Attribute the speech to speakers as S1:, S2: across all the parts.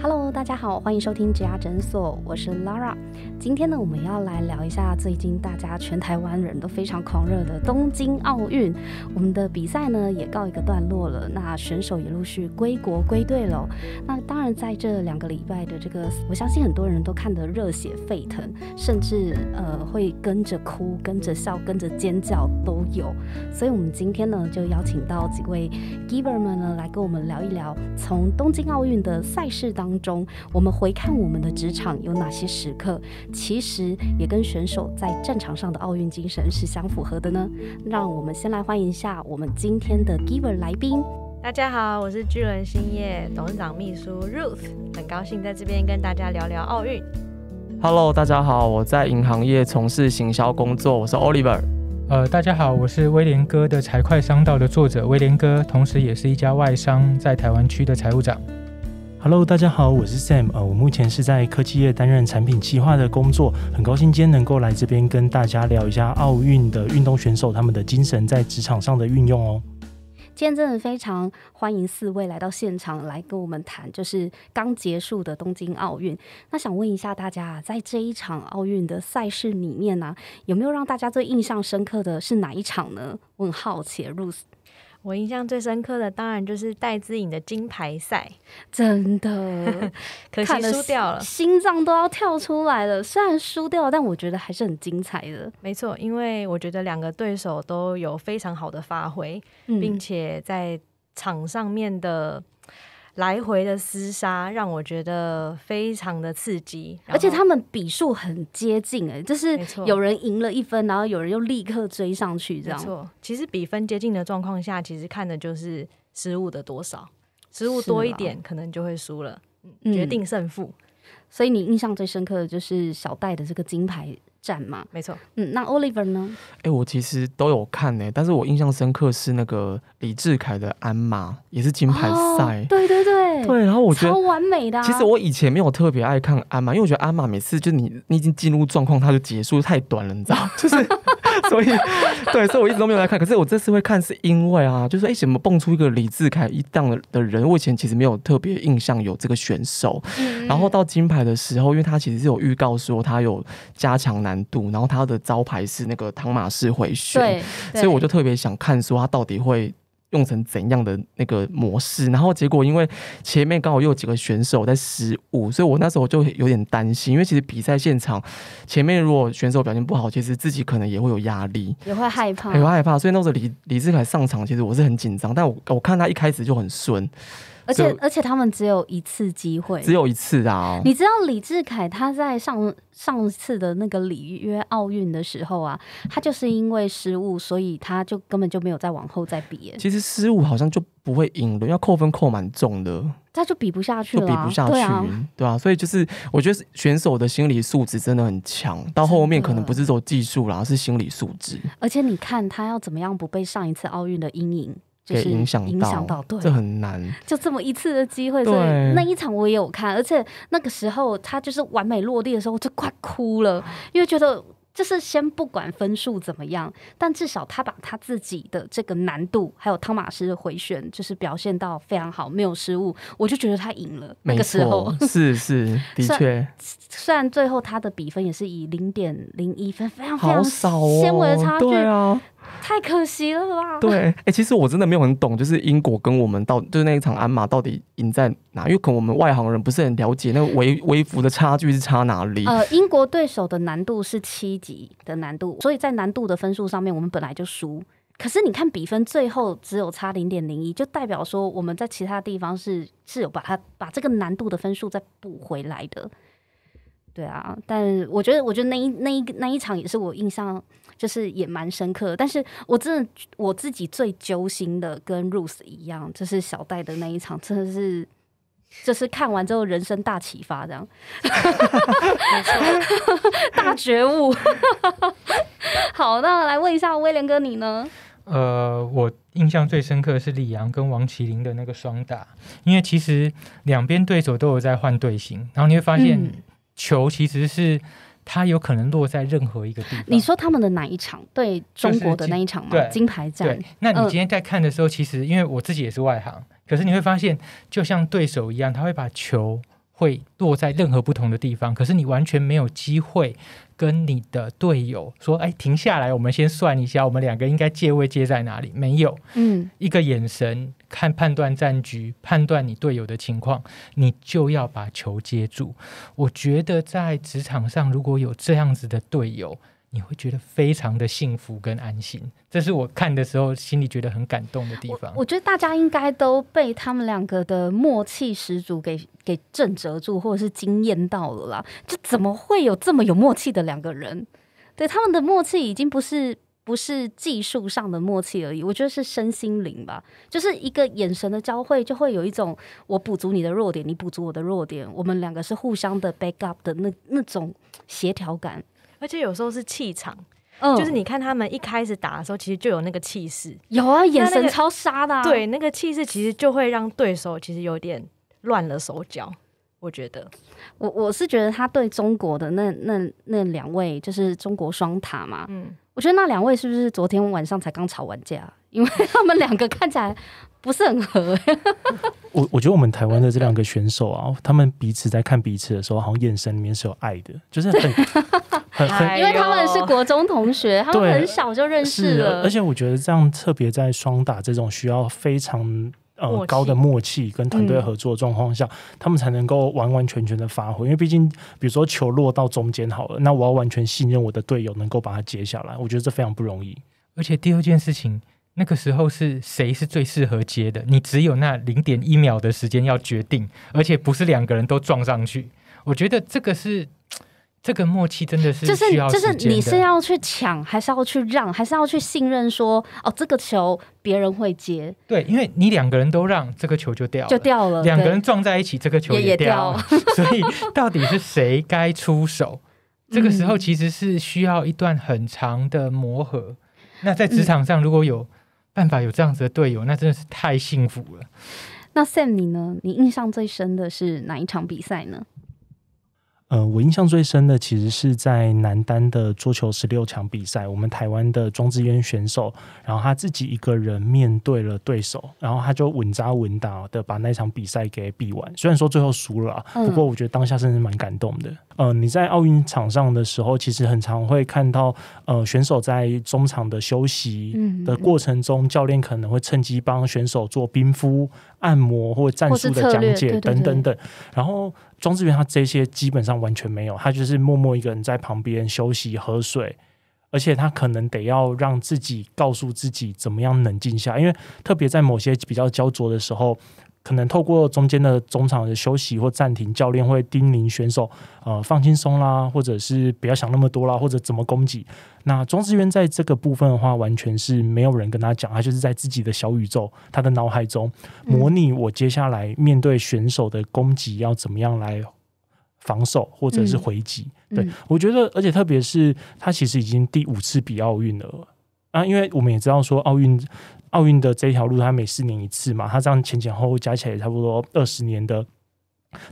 S1: Hello，大家好，欢迎收听植牙诊所，我是 Laura。今天呢，我们要来聊一下最近大家全台湾人都非常狂热的东京奥运。我们的比赛呢也告一个段落了，那选手也陆续归国归队了。那当然在这两个礼拜的这个，我相信很多人都看得热血沸腾，甚至呃会跟着哭、跟着笑、跟着尖叫都有。所以，我们今天呢就邀请到几位 Giver 们呢来跟我们聊一聊从东京奥运的赛事当。当中，我们回看我们的职场有哪些时刻，其实也跟选手在战场上的奥运精神是相符合的呢。让我们先来欢迎一下我们今天的 g i v e r 来宾。
S2: 大家好，我是巨人兴业董事长秘书 Ruth，很高兴在这边跟大家聊聊奥运。
S3: Hello，大家好，我在银行业从事行销工作，我是 Oliver。
S4: 呃，大家好，我是威廉哥的财会商道的作者威廉哥，同
S5: 时也是一家外商在台湾区的财务长。Hello，大家好，我是 Sam，呃，我目前是在科技业担任产品企划的工作，很高兴今天能够来这边跟大家聊一下奥运的运动选手他们的精神在职场上的运用哦。
S1: 今天真的非常欢迎四位来到现场来跟我们谈，就是刚结束的东京奥运。那想问一下大家，在这一场奥运的赛事里面呢，有没有让大家最印象深刻的是哪一场呢？问好奇，Rose。
S2: 我印象最深刻的，当然就是戴资颖的金牌赛，
S1: 真的，可惜输掉了，
S2: 心脏都要跳出来了。虽然输掉，但我觉得还是很精彩的。没错，因为我觉得两个对手都有非常好的发挥，并且在场上面的。来回的厮杀让我觉得非常的刺激，而且他们比数很接近，哎，就是有人赢了一分，然后有人又立刻追上去，这样。没错，其实比分接近的状况下，其实看的就是失误的多少，失误多一点可能就会输了，决定胜负。
S1: 所以你印象最深刻的就是小戴的这个金牌。战嘛，没错，嗯，那 Oliver 呢？
S3: 哎，我其实都有看呢，但是我印象深刻是那个李志凯的《鞍马》，也是金牌赛，对对
S1: 对，对，
S3: 然后我觉得超完
S1: 美的。其实我
S3: 以前没有特别爱看鞍马，因为我觉得鞍马每次就你你已经进入状况，它就结束，太短了，你知道 就是。所以，对，所以我一直都没有来看。可是我这次会看，是因为啊，就是哎，怎么蹦出一个李志凯一档的人我以前其实没有特别印象有这个选手。然后到金牌的时候，因为他其实是有预告说他有加强难度，然后他的招牌是那个汤马士回旋，所以我就特别想看说他到底会。用成怎样的那个模式，然后结果因为前面刚好又有几个选手在失误，所以我那时候就有点担心，因为其实比赛现场前面如果选手表现不好，其实自己可能也会有压力，
S1: 也会害怕，也会
S3: 害怕。所以那时候李李志凯上场，其实我是很紧张，但我我看他一开始就很顺。而且，而
S1: 且他们只有一次机会，只有
S3: 一次啊！你知
S1: 道李志凯他在上上次的那个里约奥运的时候啊，他就是因为失误，所以他就根本就没有再往后再比。其
S3: 实失误好像就不会赢了，要扣分扣蛮重的，
S1: 他就比不下去，了，比不下去，
S3: 对啊。所以就是我觉得选手的心理素质真的很强，到后面可能不是走技术啦，是心理素质。
S1: 而且你看他要怎么样不被上一次奥运的阴影。影响影响到，对，这很难。就这么一次的机会，所以那一场我也有看，而且那个时候他就是完美落地的时候，我就快哭了，因为觉得就是先不管分数怎么样，但至少他把他自己的这个难度还有汤马斯的回旋，就是表现到非常好，没有失误，我就觉得他赢了。那个时候是
S3: 是的确，
S1: 虽然最后他的比分也是以零点零一分非常非常少纤维的差距啊。太可惜了吧？对，
S3: 哎，其实我真的没有很懂，就是英国跟我们到，就是那一场鞍马到底赢在哪？因为可能我们外行人不是很了解，那个微微服的差距是差哪里？呃，
S1: 英国对手的难度是七级的难度，所以在难度的分数上面，我们本来就输。可是你看比分，最后只有差零点零一，就代表说我们在其他地方是是有把它把这个难度的分数再补回来的。对啊，但我觉得，我觉得那一那一那一场也是我印象，就是也蛮深刻。但是我真的我自己最揪心的，跟 Rose 一样，就是小戴的那一场，真的是，就是看完之后人生大启发，这样，大觉悟。好，那来问一下威廉哥，你呢？
S4: 呃，我印象最深刻是李阳跟王麒麟的那个双打，因为其实两边对手都有在换队形，然后你会发现。球其实是它有可能落在任何一个地方。
S1: 你说他们的哪一场对中国的那一场吗？金牌战？那你今
S4: 天在看的时候，其实因为我自己也是外行，可是你会发现，就像对手一样，他会把球。会落在任何不同的地方，可是你完全没有机会跟你的队友说：“哎，停下来，我们先算一下，我们两个应该借位接在哪里？”没有，嗯，一个眼神看判断战局，判断你队友的情况，你就要把球接住。我觉得在职场上，如果有这样子的队友，你会觉得非常的幸福跟安心，这是我看的时候心里觉得很感动的地方。
S1: 我觉得大家应该都被他们两个的默契十足给给震折住，或者是惊艳到了啦。就怎么会有这么有默契的两个人？对，他们的默契已经不是不是技术上的默契而已，我觉得是身心灵吧。就是一个眼神的交汇，就会有一种我补足你的弱点，你补足我的弱点，我们两个是互相的 backup 的那那种协调感。
S2: 而且有时候是气场，就是你看他们一开始打的时候，其实就有那个气势。有啊，眼神超杀的。对，那个气势其实就会让对手其实有点乱了手脚。我觉得，我
S1: 我是觉得他对中国的那那那两位就是中国双塔嘛。嗯，我觉得那两位是不是昨天晚上才刚吵完架？因为 他们两个看起来不是很合。
S5: 我我觉得我们台湾的这两个选手啊，他们彼此在看彼此的时候，好像眼神里面是有爱的，就是。
S1: 因为他们是国中同学，他们很小就认识了。而且
S5: 我觉得这样特别在双打这种需要非常呃高的默契跟团队合作状况下，他们才能够完完全全的发挥。因为毕竟，比如说球落到中间好了，那我要完全信任我的队友能够把它接下来。我觉得这非常不容易。而且第二件事情，
S4: 那个时候是谁是最适合接的？你只有那零点一秒的时间要决定，而且不是两个人都撞上去。我觉得这个是。这个默契真的是就是就是你是要
S1: 去抢，还是要去让，还是要去信任？说哦，这个球别人会接。对，
S4: 因为你两个人都让，这个球就掉，就掉了。两个人撞在一起，这个球也掉。所以到底是谁该出手？这个时候其实是需要一段很长的磨合。那在职场上，如果有办法有这样子的队友，那真的是太幸
S5: 福了。
S1: 那 Sam 你呢？你印象最深的是哪一场比赛呢？
S5: 呃，我印象最深的其实是在男单的桌球十六强比赛，我们台湾的庄智渊选手，然后他自己一个人面对了对手，然后他就稳扎稳打的把那场比赛给比完，虽然说最后输了，不过我觉得当下真是蛮感动的。呃，你在奥运场上的时候，其实很常会看到，呃，选手在中场的休息的过程中，教练可能会趁机帮选手做冰敷、按摩或战术的讲解等等等，然后。庄志远，他这些基本上完全没有，他就是默默一个人在旁边休息喝水，而且他可能得要让自己告诉自己怎么样冷静下，因为特别在某些比较焦灼的时候。可能透过中间的中场的休息或暂停，教练会叮咛选手，呃，放轻松啦，或者是不要想那么多啦，或者怎么攻击。那庄思渊在这个部分的话，完全是没有人跟他讲，他就是在自己的小宇宙，他的脑海中模拟我接下来面对选手的攻击要怎么样来防守或者是回击。对我觉得，而且特别是他其实已经第五次比奥运了。啊，因为我们也知道说奥运，奥运的这一条路，他每四年一次嘛，他这样前前后后加起来差不多二十年的，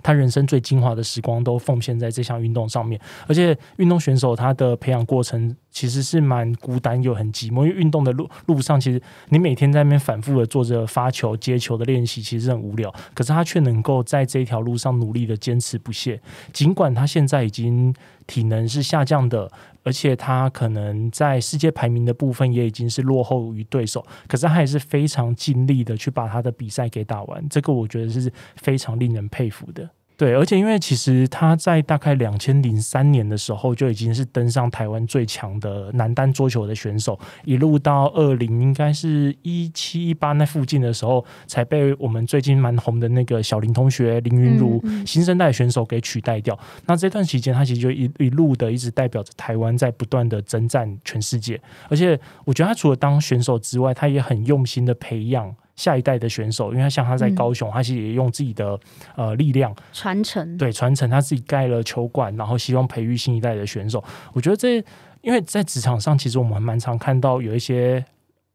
S5: 他人生最精华的时光都奉献在这项运动上面。而且，运动选手他的培养过程其实是蛮孤单又很寂寞，因为运动的路路上，其实你每天在那边反复的做着发球、接球的练习，其实很无聊。可是他却能够在这一条路上努力的坚持不懈，尽管他现在已经体能是下降的。而且他可能在世界排名的部分也已经是落后于对手，可是他还是非常尽力的去把他的比赛给打完，这个我觉得是非常令人佩服的。对，而且因为其实他在大概两千零三年的时候就已经是登上台湾最强的男单桌球的选手，一路到二零应该是一七一八那附近的时候，才被我们最近蛮红的那个小林同学林云如新生代选手给取代掉。那这段期间，他其实就一一路的一直代表着台湾在不断的征战全世界。而且我觉得他除了当选手之外，他也很用心的培养。下一代的选手，因为他像他在高雄，他是也用自己的呃力量
S1: 传承，
S5: 对传承他自己盖了球馆，然后希望培育新一代的选手。我觉得这，因为在职场上，其实我们蛮常看到有一些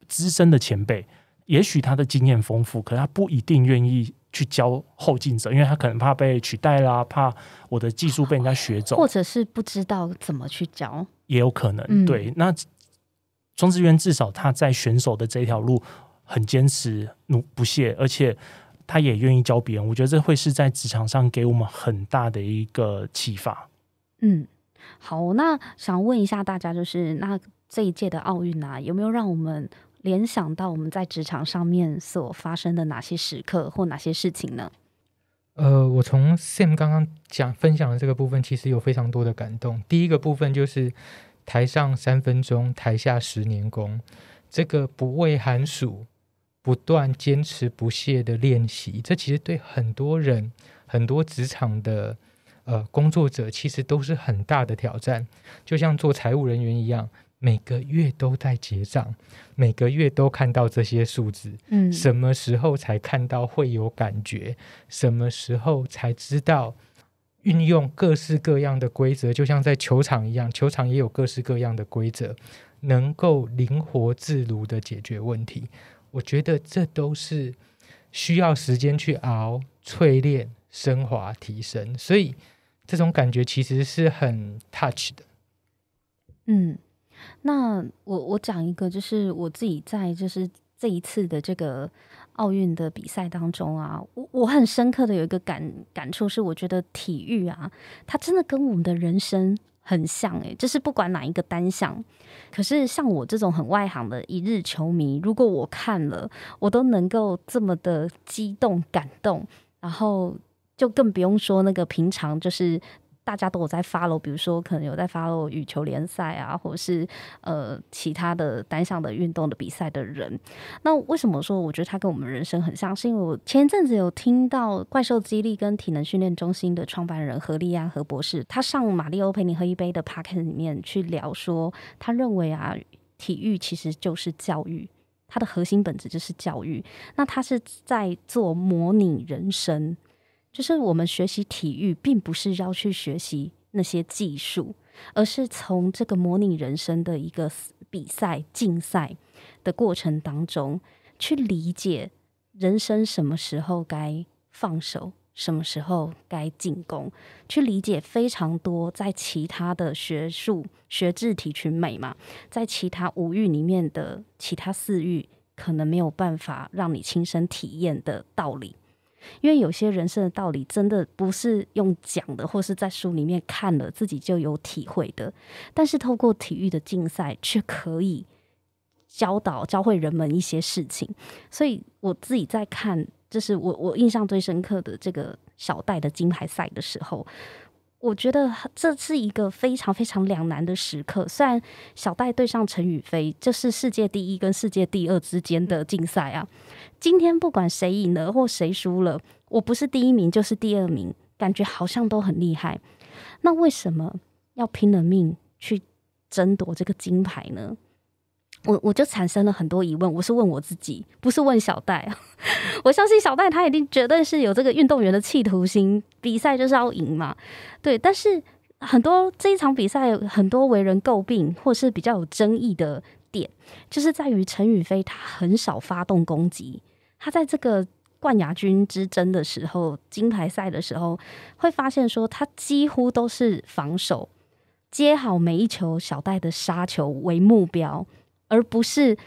S5: 资深的前辈，也许他的经验丰富，可他不一定愿意去教后进者，因为他可能怕被取代啦，怕我的技术被人家学走，或者
S1: 是不知道怎么去教，
S5: 也有可能。对，那庄志渊至少他在选手的这条路。很坚持、努不懈，而且他也愿意教别人。我觉得这会是在职场上给我们很大的一个启发。
S1: 嗯，好，那想问一下大家，就是那这一届的奥运啊，有没有让我们联想到我们在职场上面所发生的哪些时刻或哪些事情呢？
S4: 呃，我从 Sam 刚刚讲分享的这个部分，其实有非常多的感动。第一个部分就是“台上三分钟，台下十年功”，这个不畏寒暑。不断坚持不懈的练习，这其实对很多人、很多职场的呃工作者，其实都是很大的挑战。就像做财务人员一样，每个月都在结账，每个月都看到这些数字。嗯，什么时候才看到会有感觉？什么时候才知道运用各式各样的规则？就像在球场一样，球场也有各式各样的规则，能够灵活自如的解决问题。我觉得这都是需要时间去熬、淬炼、升华、提升，所以这种感觉其实是很 touch 的。
S1: 嗯，那我我讲一个，就是我自己在就是这一次的这个奥运的比赛当中啊，我我很深刻的有一个感感触是，我觉得体育啊，它真的跟我们的人生。很像诶，就是不管哪一个单项，可是像我这种很外行的一日球迷，如果我看了，我都能够这么的激动感动，然后就更不用说那个平常就是。大家都有在发了，比如说可能有在发了羽球联赛啊，或者是呃其他的单项的运动的比赛的人。那为什么说我觉得他跟我们人生很像？是因为我前阵子有听到怪兽激励跟体能训练中心的创办人何立安何博士，他上《马里欧陪你喝一杯》的 p a c a s t 里面去聊说，他认为啊，体育其实就是教育，它的核心本质就是教育。那他是在做模拟人生。就是我们学习体育，并不是要去学习那些技术，而是从这个模拟人生的一个比赛竞赛的过程当中，去理解人生什么时候该放手，什么时候该进攻，去理解非常多在其他的学术、学制、体群美嘛，在其他五域里面的其他四域，可能没有办法让你亲身体验的道理。因为有些人生的道理，真的不是用讲的，或是在书里面看了自己就有体会的。但是透过体育的竞赛，却可以教导、教会人们一些事情。所以我自己在看，就是我我印象最深刻的这个小戴的金牌赛的时候。我觉得这是一个非常非常两难的时刻。虽然小戴对上陈宇飞，这是世界第一跟世界第二之间的竞赛啊。今天不管谁赢了或谁输了，我不是第一名就是第二名，感觉好像都很厉害。那为什么要拼了命去争夺这个金牌呢？我我就产生了很多疑问，我是问我自己，不是问小戴。我相信小戴他一定绝对是有这个运动员的企图心，比赛就是要赢嘛。对，但是很多这一场比赛很多为人诟病或是比较有争议的点，就是在于陈宇飞他很少发动攻击，他在这个冠亚军之争的时候，金牌赛的时候，会发现说他几乎都是防守，接好每一球小戴的杀球为目标。而不是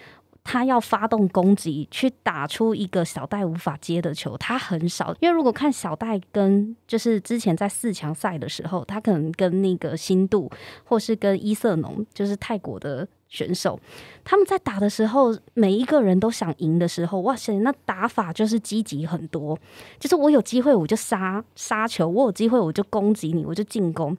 S1: 他要发动攻击去打出一个小戴无法接的球，他很少。因为如果看小戴跟就是之前在四强赛的时候，他可能跟那个新度或是跟伊瑟农，就是泰国的选手，他们在打的时候，每一个人都想赢的时候，哇塞，那打法就是积极很多。就是我有机会我就杀杀球，我有机会我就攻击你，我就进攻。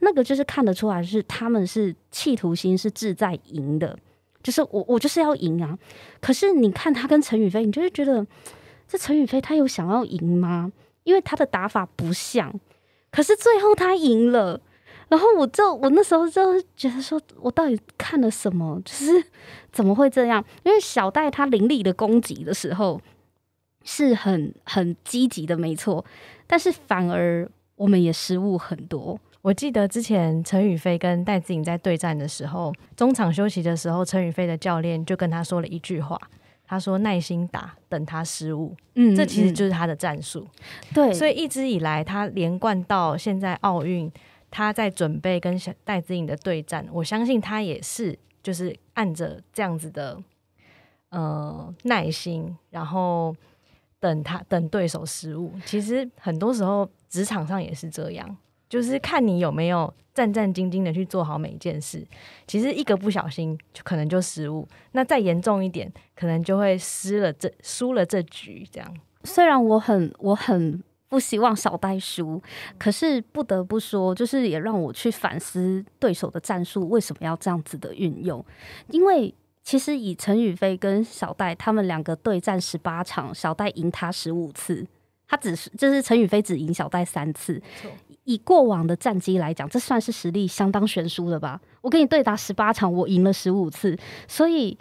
S1: 那个就是看得出来是他们是企图心是志在赢的。就是我，我就是要赢啊！可是你看他跟陈宇飞，你就是觉得这陈宇飞他有想要赢吗？因为他的打法不像，可是最后他赢了。然后我就我那时候就觉得说，我到底看了什么？就是怎么会这样？因为小戴他凌厉的攻击的时候是
S2: 很很积极的，没错，但是反而我们也失误很多。我记得之前陈宇飞跟戴子颖在对战的时候，中场休息的时候，陈宇飞的教练就跟他说了一句话，他说：“耐心打，等他失误。”嗯，这其实就是他的战术。对，所以一直以来他连贯到现在奥运，他在准备跟戴子颖的对战，我相信他也是就是按着这样子的，呃，耐心，然后等他等对手失误。其实很多时候职场上也是这样。就是看你有没有战战兢兢的去做好每一件事，其实一个不小心就可能就失误，那再严重一点，可能就会失了这输了这局。这样，虽然我很我很不希望小戴输，可是不得不说，
S1: 就是也让我去反思对手的战术为什么要这样子的运用。因为其实以陈宇飞跟小戴他们两个对战十八场，小戴赢他十五次，他只是就是陈宇飞只赢小戴三次。以过往的战绩来讲，这算是实力相当悬殊的吧？我跟你对打十八场，我赢了十五次，所以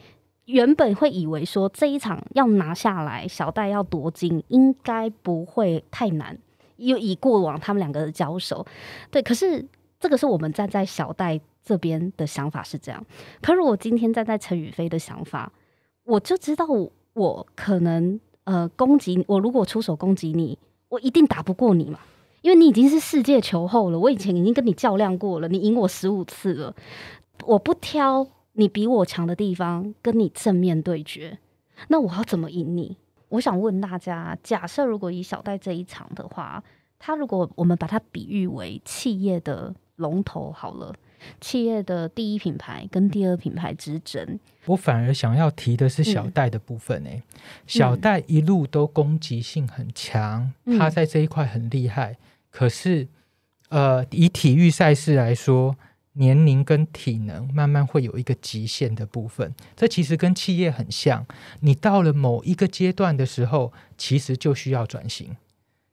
S1: 原本会以为说这一场要拿下来，小戴要夺金应该不会太难。又以过往他们两个的交手，对，可是这个是我们站在小戴这边的想法是这样。可如果今天站在陈宇飞的想法，我就知道我可能呃攻击我，如果出手攻击你，我一定打不过你嘛。因为你已经是世界球后了，我以前已经跟你较量过了，你赢我十五次了，我不挑你比我强的地方跟你正面对决，那我要怎么赢你？我想问大家，假设如果以小戴这一场的话，他如果我们把它比喻为企业的龙头好了，企业的第一品牌跟第二品牌之争，
S4: 我反而想要提的是小戴的部分哎，小戴一路都攻击性很强，他在这一块很厉害。可是，呃，以体育赛事来说，年龄跟体能慢慢会有一个极限的部分。这其实跟企业很像，你到了某一个阶段的时候，其实就需要转型。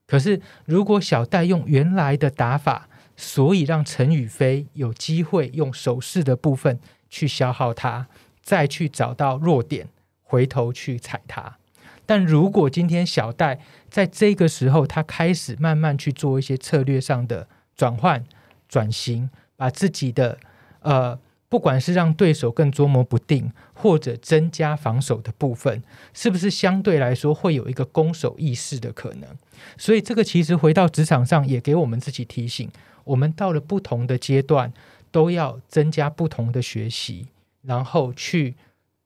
S4: 可是，如果小戴用原来的打法，所以让陈宇飞有机会用手势的部分去消耗他，再去找到弱点，回头去踩他。但如果今天小戴，在这个时候，他开始慢慢去做一些策略上的转换、转型，把自己的呃，不管是让对手更捉摸不定，或者增加防守的部分，是不是相对来说会有一个攻守意识的可能？所以，这个其实回到职场上，也给我们自己提醒：我们到了不同的阶段，都要增加不同的学习，然后去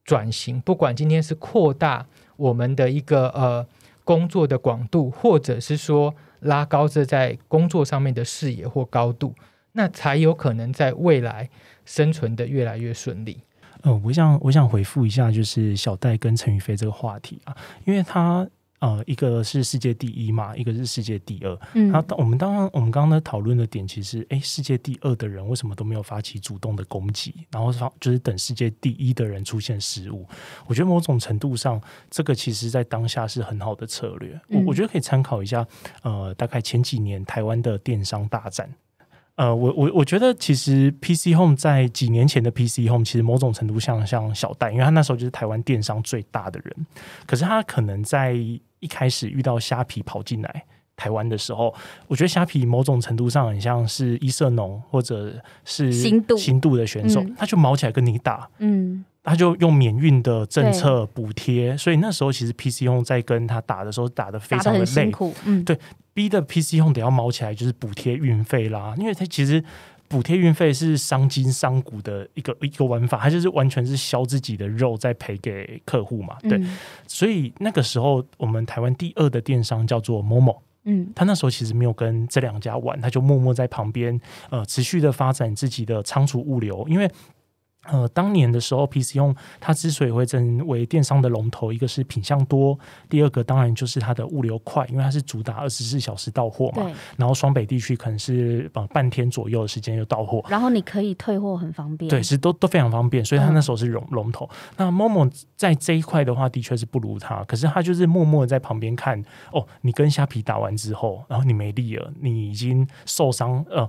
S4: 转型。不管今天是扩大我们的一个呃。工作的广度，或者是说拉高这在工作上面的视野或高度，那才有可能在未来生存的越来越顺利。
S5: 嗯，我想我想回复一下，就是小戴跟陈宇飞这个话题啊，因为他。呃，一个是世界第一嘛，一个是世界第二。嗯，那我们当然，我们刚刚讨论的点，其实，哎，世界第二的人为什么都没有发起主动的攻击，然后就是等世界第一的人出现失误？我觉得某种程度上，这个其实在当下是很好的策略。我我觉得可以参考一下。呃，大概前几年台湾的电商大战，呃，我我我觉得其实 PC Home 在几年前的 PC Home，其实某种程度像像小戴，因为他那时候就是台湾电商最大的人，可是他可能在一开始遇到虾皮跑进来台湾的时候，我觉得虾皮某种程度上很像是伊瑟农或者是新度新度的选手，他就毛起来跟你打，嗯，他就用免运的政策补贴，所以那时候其实 PC 用在跟他打的时候打的非常的累，嗯，对，逼的 PC 用得要毛起来就是补贴运费啦，因为他其实。补贴运费是伤筋伤骨的一个一个玩法，它就是完全是削自己的肉再赔给客户嘛。对，所以那个时候我们台湾第二的电商叫做某某，嗯，他那时候其实没有跟这两家玩，他就默默在旁边呃持续的发展自己的仓储物流，因为。呃，当年的时候，PC 用它之所以会成为电商的龙头，一个是品相多，第二个当然就是它的物流快，因为它是主打二十四小时到货嘛。然后，双北地区可能是呃半天左右的时间就到货。然
S1: 后你可以退货，很方便。对，是
S5: 都都非常方便，所以它那时候是龙龙头。那 Momo 在这一块的话，的确是不如它，可是它就是默默在旁边看。哦，你跟虾皮打完之后，然后你没力了，你已经受伤呃。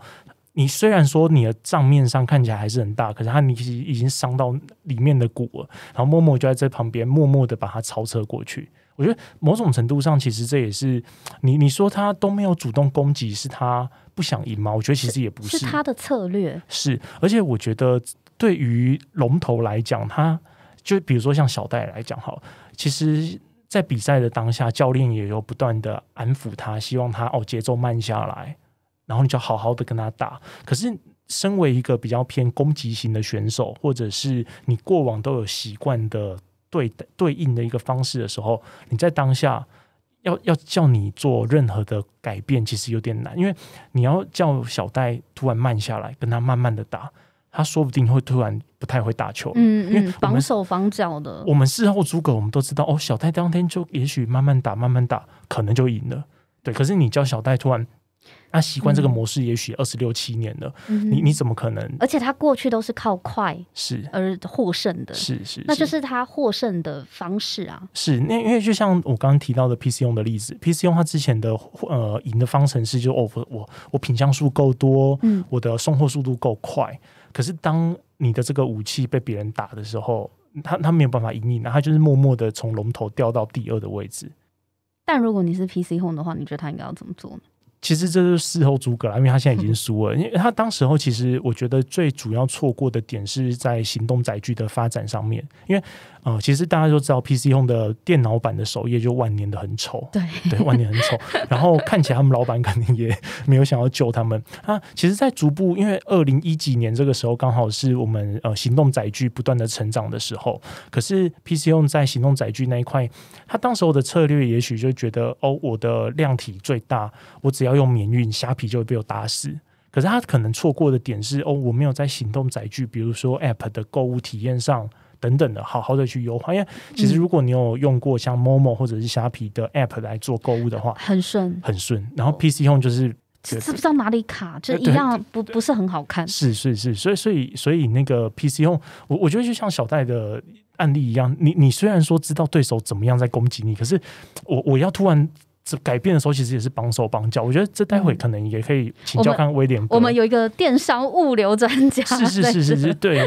S5: 你虽然说你的账面上看起来还是很大，可是他其实已经伤到里面的骨了，然后默默就在这旁边默默的把它超车过去。我觉得某种程度上，其实这也是你你说他都没有主动攻击，是他不想赢吗？我觉得其实也不是，是他
S1: 的策略。
S5: 是，而且我觉得对于龙头来讲，他就比如说像小戴来讲哈，其实，在比赛的当下，教练也有不断的安抚他，希望他哦节奏慢下来。然后你就好好的跟他打。可是，身为一个比较偏攻击型的选手，或者是你过往都有习惯的对对应的一个方式的时候，你在当下要要叫你做任何的改变，其实有点难。因为你要叫小戴突然慢下来，跟他慢慢的打，他说不定会突然不太会打球。嗯嗯，因为防守
S1: 防脚的，我们
S5: 事后诸葛，我们都知道哦。小戴当天就也许慢慢打，慢慢打，可能就赢了。对，可是你叫小戴突然。他习惯这个模式，也许二十六七年了。你你怎么可能？而且
S1: 他过去都是靠快是而获胜的，是是，那就是他获胜的方式啊。
S5: 是那因为就像我刚刚提到的 PC 用的例子，PC 用他之前的呃赢的方程式就 e 哦，我我品相数够多，嗯，我的送货速度够快。可是当你的这个武器被别人打的时候，他他没有办法赢你，那他就是默默的从龙头掉到第二的位置。
S2: 但如
S1: 果你是 PC 用的话，你觉得他应该要怎么做呢？
S5: 其实这是事后诸葛因为他现在已经输了。因为他当时候，其实我觉得最主要错过的点是在行动载具的发展上面，因为。呃，其实大家都知道，PC 用的电脑版的首页就万年的很丑，对，对，万年很丑。然后看起来他们老板肯定也没有想要救他们啊。其实，在逐步，因为二零一几年这个时候，刚好是我们呃行动载具不断的成长的时候。可是 PC 用在行动载具那一块，他当时候的策略也许就觉得，哦，我的量体最大，我只要用免运虾皮就会被我打死。可是他可能错过的点是，哦，我没有在行动载具，比如说 App 的购物体验上。等等的，好好的去优化。因为其实如果你有用过像 Momo 或者是虾皮的 app 来做购物的话，很顺，很顺。然后 PC Home 就是知不知道
S1: 哪里卡，就一样，不不是很好看。是
S5: 是是，所以所以所以那个 PC 用，我我觉得就像小戴的案例一样，你你虽然说知道对手怎么样在攻击你，可是我我要突然改变的时候，其实也是帮手帮脚。我觉得这待会可能也可以请教看威廉。我
S1: 们有一个电商物流专家。是是是是是，
S5: 对。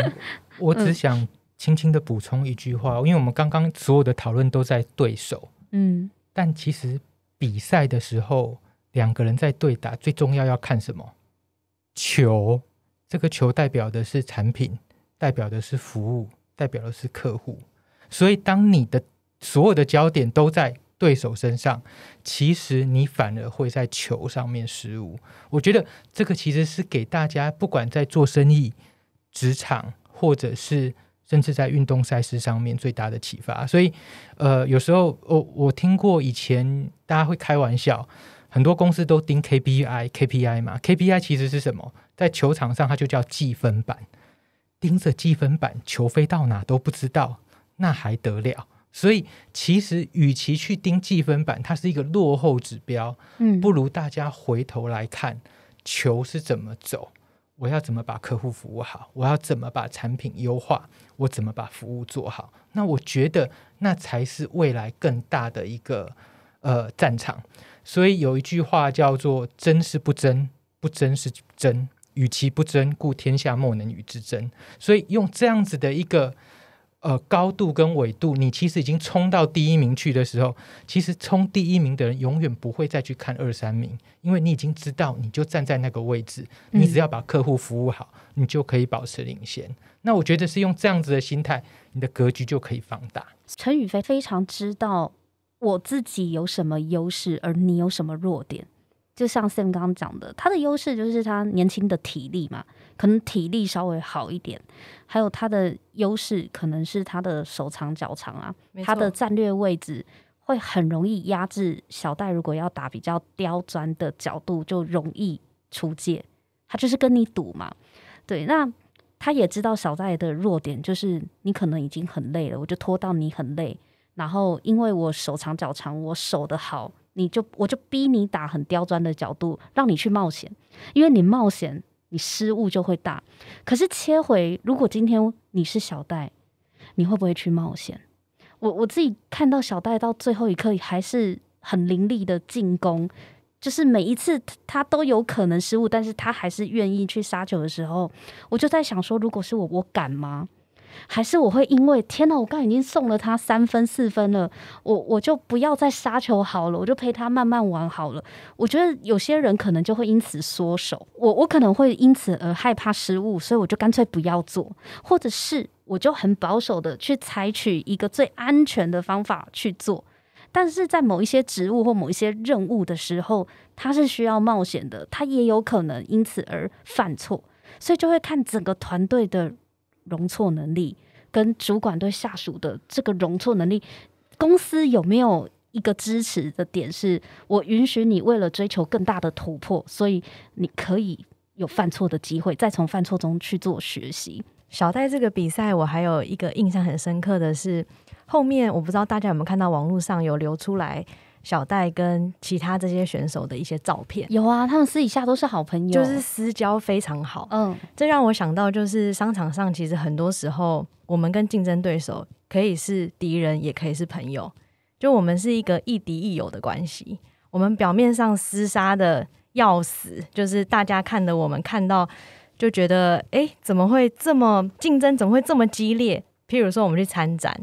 S5: 我只想。轻轻的
S4: 补充一句话，因为我们刚刚所有的讨论都在对手，嗯，但其实比赛的时候，两个人在对打，最重要要看什么？球，这个球代表的是产品，代表的是服务，代表的是客户。所以，当你的所有的焦点都在对手身上，其实你反而会在球上面失误。我觉得这个其实是给大家，不管在做生意、职场或者是。甚至在运动赛事上面最大的启发，所以，呃，有时候我我听过以前大家会开玩笑，很多公司都盯 KPI KPI 嘛，KPI 其实是什么？在球场上它就叫计分板，盯着计分板，球飞到哪都不知道，那还得了？所以，其实与其去盯计分板，它是一个落后指标，嗯，不如大家回头来看球是怎么走，我要怎么把客户服务好，我要怎么把产品优化。我怎么把服务做好？那我觉得那才是未来更大的一个呃战场。所以有一句话叫做“争是不争，不争是争。与其不争，故天下莫能与之争。”所以用这样子的一个。呃，高度跟纬度，你其实已经冲到第一名去的时候，其实冲第一名的人永远不会再去看二三名，因为你已经知道，你就站在那个位置，你只要把客户服务好，你就可以保持领先。那我觉得是用这样子的心态，你的格局就可以放大。
S1: 陈宇飞非常知道我自己有什么优势，而你有什么弱点。就像 Sam 刚刚讲的，他的优势就是他年轻的体力嘛，可能体力稍微好一点，还有他的优势可能是他的手长脚长啊，他的战略位置会很容易压制小戴。如果要打比较刁钻的角度，就容易出界。他就是跟你赌嘛，对。那他也知道小戴的弱点就是你可能已经很累了，我就拖到你很累，然后因为我手长脚长，我守的好。你就我就逼你打很刁钻的角度，让你去冒险，因为你冒险，你失误就会大。可是切回，如果今天你是小戴，你会不会去冒险？我我自己看到小戴到最后一刻还是很凌厉的进攻，就是每一次他都有可能失误，但是他还是愿意去杀球的时候，我就在想说，如果是我，我敢吗？还是我会因为天哪，我刚已经送了他三分四分了，我我就不要再杀球好了，我就陪他慢慢玩好了。我觉得有些人可能就会因此缩手，我我可能会因此而害怕失误，所以我就干脆不要做，或者是我就很保守的去采取一个最安全的方法去做。但是在某一些职务或某一些任务的时候，他是需要冒险的，他也有可能因此而犯错，所以就会看整个团队的。容错能力跟主管对下属的这个容错能力，公司有没有一个支持的点？是我允许你为了追求更大的突破，所以你可以有犯错
S2: 的机会，再从犯错中去做学习。小戴这个比赛，我还有一个印象很深刻的是，后面我不知道大家有没有看到网络上有流出来。小戴跟其他这些选手的一些照片有啊，他们私底下都是好朋友，就是私交非常好。嗯，这让我想到，就是商场上其实很多时候，我们跟竞争对手可以是敌人，也可以是朋友，就我们是一个亦敌亦友的关系。我们表面上厮杀的要死，就是大家看的我们看到就觉得，哎，怎么会这么竞争？怎么会这么激烈？譬如说我们去参展，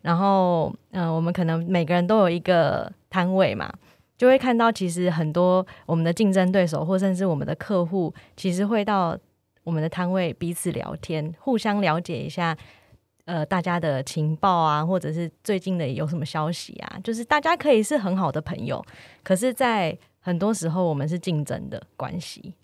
S2: 然后嗯，我们可能每个人都有一个。摊位嘛，就会看到其实很多我们的竞争对手，或甚至我们的客户，其实会到我们的摊位彼此聊天，互相了解一下，呃，大家的情报啊，或者是最近的有什么消息啊，就是大家可以是很好的朋友，可是，在很多时候我们是竞争的关系。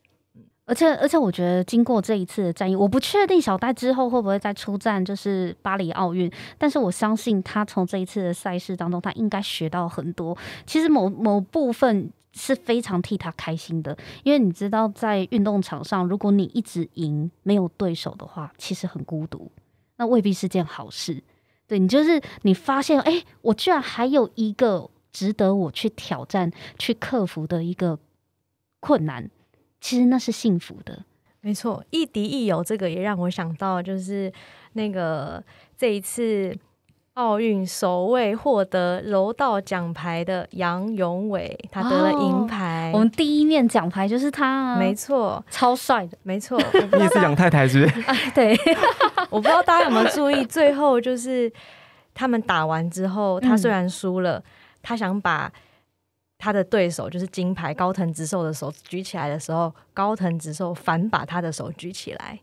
S2: 而且而且，
S1: 我觉得经过这一次的战役，我不确定小戴之后会不会再出战，就是巴黎奥运。但是我相信他从这一次的赛事当中，他应该学到很多。其实某某部分是非常替他开心的，因为你知道，在运动场上，如果你一直赢，没有对手的话，其实很孤独，那未必是件好事。对你就是你发现，哎，我居然还有一个值得我去挑战、去克服的一个困难。其实那是幸福的，
S2: 没错。亦敌亦友，这个也让我想到，就是那个这一次奥运首位获得柔道奖牌的杨永伟，他得了银牌。我们
S1: 第一面奖牌就是他，没
S2: 错，超帅的，没错。你也是杨
S3: 太太，是不是？
S2: 对，我不知道大家有没有注意，最后就是他们打完之后，他虽然输了，他想把。他的对手就是金牌高藤直寿的手举起来的时候，高藤直寿反把他的手举起来，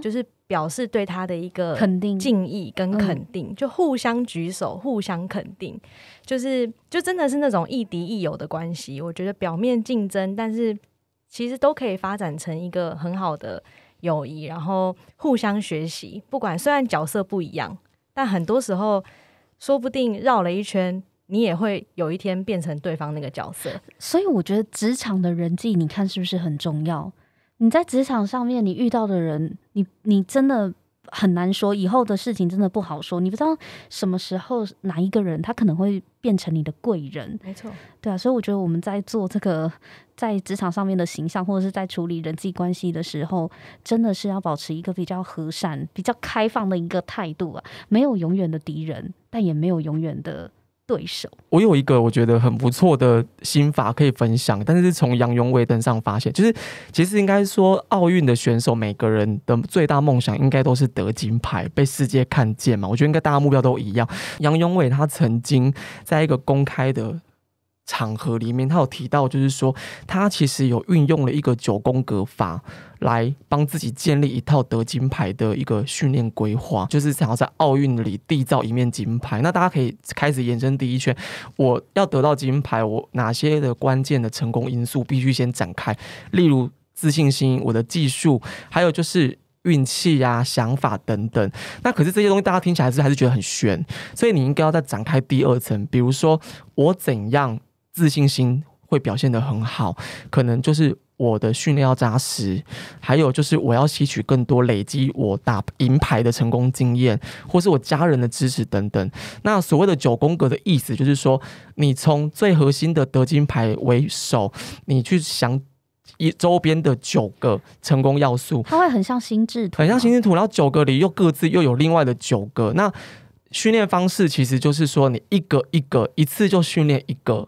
S2: 就是表示对他的一个肯定敬意跟肯定，就互相举手，互相肯定，就是就真的是那种亦敌亦友的关系。我觉得表面竞争，但是其实都可以发展成一个很好的友谊，然后互相学习。不管虽然角色不一样，但很多时候说不定绕了一圈。你也会有一天变成对方那个角色，
S1: 所以我觉得职场的人际，你看是不是很重要？你在职场上面你遇到的人，你你真的很难说，以后的事情真的不好说，你不知道什么时候哪一个人他可能会变成你的贵人。没错，对啊，所以我觉得我们在做这个在职场上面的形象，或者是在处理人际关系的时候，真的是要保持一个比较和善、比较开放的一个态度啊。没有永远的敌人，但也没有永远的。对手，
S3: 我有一个我觉得很不错的心法可以分享，但是从杨永伟身上发现，就是其实应该说，奥运的选手每个人的最大梦想应该都是得金牌，被世界看见嘛。我觉得应该大家目标都一样。杨永伟他曾经在一个公开的。场合里面，他有提到，就是说他其实有运用了一个九宫格法来帮自己建立一套得金牌的一个训练规划，就是想要在奥运里缔造一面金牌。那大家可以开始延伸第一圈，我要得到金牌，我哪些的关键的成功因素必须先展开？例如自信心、我的技术，还有就是运气呀、想法等等。那可是这些东西大家听起来是还是觉得很悬，所以你应该要再展开第二层，比如说我怎样。自信心会表现的很好，可能就是我的训练要扎实，还有就是我要吸取更多累积我打银牌的成功经验，或是我家人的支持等等。那所谓的九宫格的意思，就是说你从最核心的得金牌为首，你去想一周边的九个成功要素，它
S1: 会很像心智，图，
S3: 很像心智图，然后九个里又各自又有另外的九个。那训练方式其实就是说，你一个一个，一次就训练一个。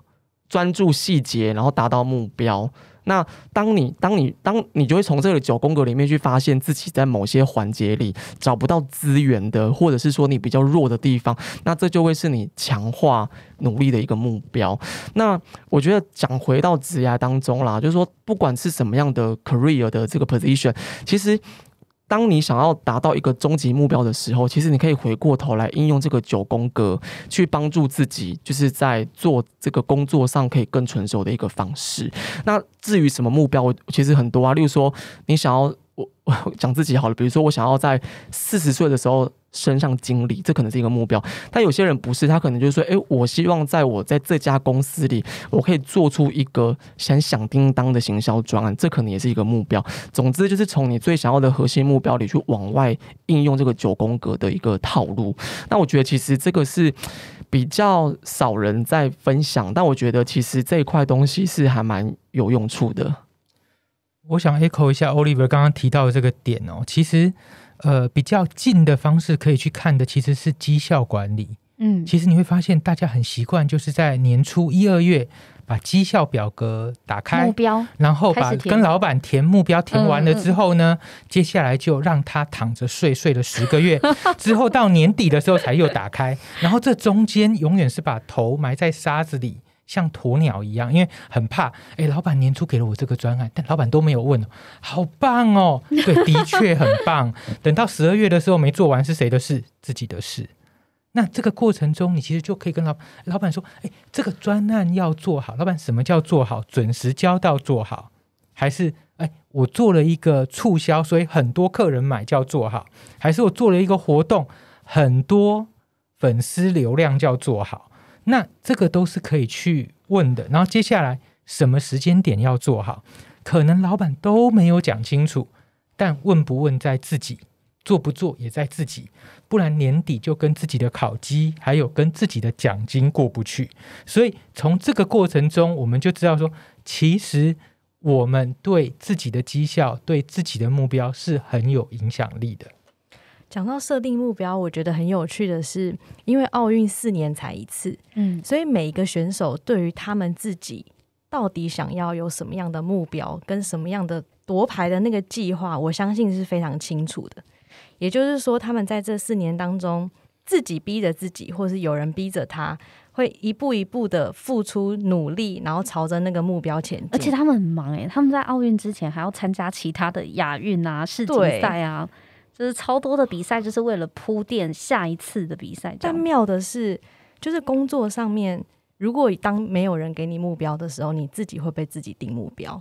S3: 专注细节，然后达到目标。那当你、当你、当你就会从这个九宫格里面去发现自己在某些环节里找不到资源的，或者是说你比较弱的地方。那这就会是你强化努力的一个目标。那我觉得讲回到职业当中啦，就是说不管是什么样的 career 的这个 position，其实。当你想要达到一个终极目标的时候，其实你可以回过头来应用这个九宫格，去帮助自己，就是在做这个工作上可以更成熟的一个方式。那至于什么目标，其实很多啊，例如说你想要我讲自己好了，比如说我想要在四十岁的时候。身上经历，这可能是一个目标，但有些人不是，他可能就是说，哎，我希望在我在这家公司里，我可以做出一个想响叮当的行销专案，这可能也是一个目标。总之，就是从你最想要的核心目标里去往外应用这个九宫格的一个套路。那我觉得其实这个是比较少人在分享，但我觉得其实这一块东西是还蛮有用处的。
S4: 我想 echo 一下 Oliver 刚刚提到的这个点哦，其实。呃，比较近的方式可以去看的其实是绩效管理。嗯，其实你会发现大家很习惯，就是在年初一二月把绩效表格打开，目标，然后把跟老板填目标填完了之后呢，接下来就让他躺着睡，睡了十个月 之后到年底的时候才又打开，然后这中间永远是把头埋在沙子里。像鸵鸟一样，因为很怕。哎，老板年初给了我这个专案，但老板都没有问。好棒哦，对，的确很棒。等到十二月的时候没做完，是谁的事？自己的事。那这个过程中，你其实就可以跟老老板说：“哎，这个专案要做好。”老板什么叫做好？准时交到做好，还是哎，我做了一个促销，所以很多客人买叫做好，还是我做了一个活动，很多粉丝流量叫做好。那这个都是可以去问的，然后接下来什么时间点要做好，可能老板都没有讲清楚，但问不问在自己，做不做也在自己，不然年底就跟自己的考绩，还有跟自己的奖金过不去。所以从这个过程中，我们就知道说，其实我们对自己的绩效，对自己的目标是很有影响力的。
S2: 讲到设定目标，我觉得很有趣的是，因为奥运四年才一次，嗯，所以每一个选手对于他们自己到底想要有什么样的目标，跟什么样的夺牌的那个计划，我相信是非常清楚的。也就是说，他们在这四年当中，自己逼着自己，或是有人逼着他，会一步一步的付出努力，然后朝着那个目标前进。而且他们很忙诶，他们在奥运之前还要参加其他的亚运啊、世锦赛啊。就是超多的比赛，就是为了铺垫下一次的比赛。但妙的是，就是工作上面，如果当没有人给你目标的时候，你自己会被自己定目标。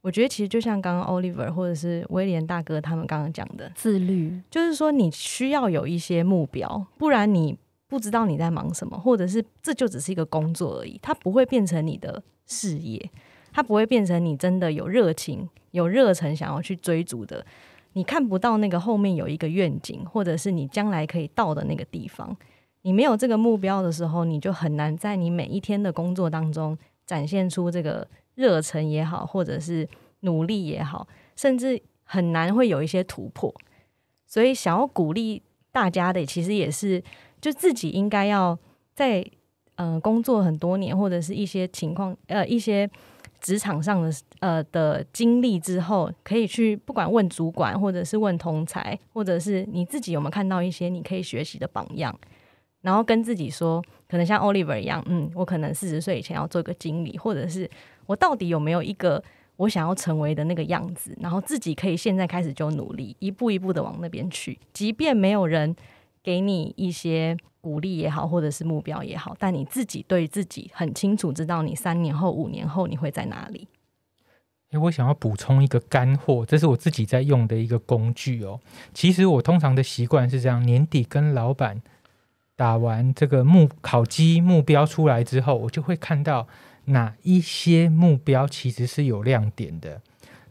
S2: 我觉得其实就像刚刚 Oliver 或者是威廉大哥他们刚刚讲的，自律就是说你需要有一些目标，不然你不知道你在忙什么，或者是这就只是一个工作而已，它不会变成你的事业，它不会变成你真的有热情、有热忱想要去追逐的。你看不到那个后面有一个愿景，或者是你将来可以到的那个地方，你没有这个目标的时候，你就很难在你每一天的工作当中展现出这个热忱也好，或者是努力也好，甚至很难会有一些突破。所以，想要鼓励大家的，其实也是就自己应该要在嗯工作很多年，或者是一些情况呃一些。职场上的呃的经历之后，可以去不管问主管，或者是问同才，或者是你自己有没有看到一些你可以学习的榜样，然后跟自己说，可能像 Oliver 一样，嗯，我可能四十岁以前要做个经理，或者是我到底有没有一个我想要成为的那个样子，然后自己可以现在开始就努力，一步一步的往那边去，即便没有人给你一些。鼓励也好，或者是目标也好，但你自己对自己很清楚，知道你三年后、五年后你会在哪里。
S4: 诶，我想要补充一个干货，这是我自己在用的一个工具哦。其实我通常的习惯是这样：年底跟老板打完这个目考绩目标出来之后，我就会看到哪一些目标其实是有亮点的。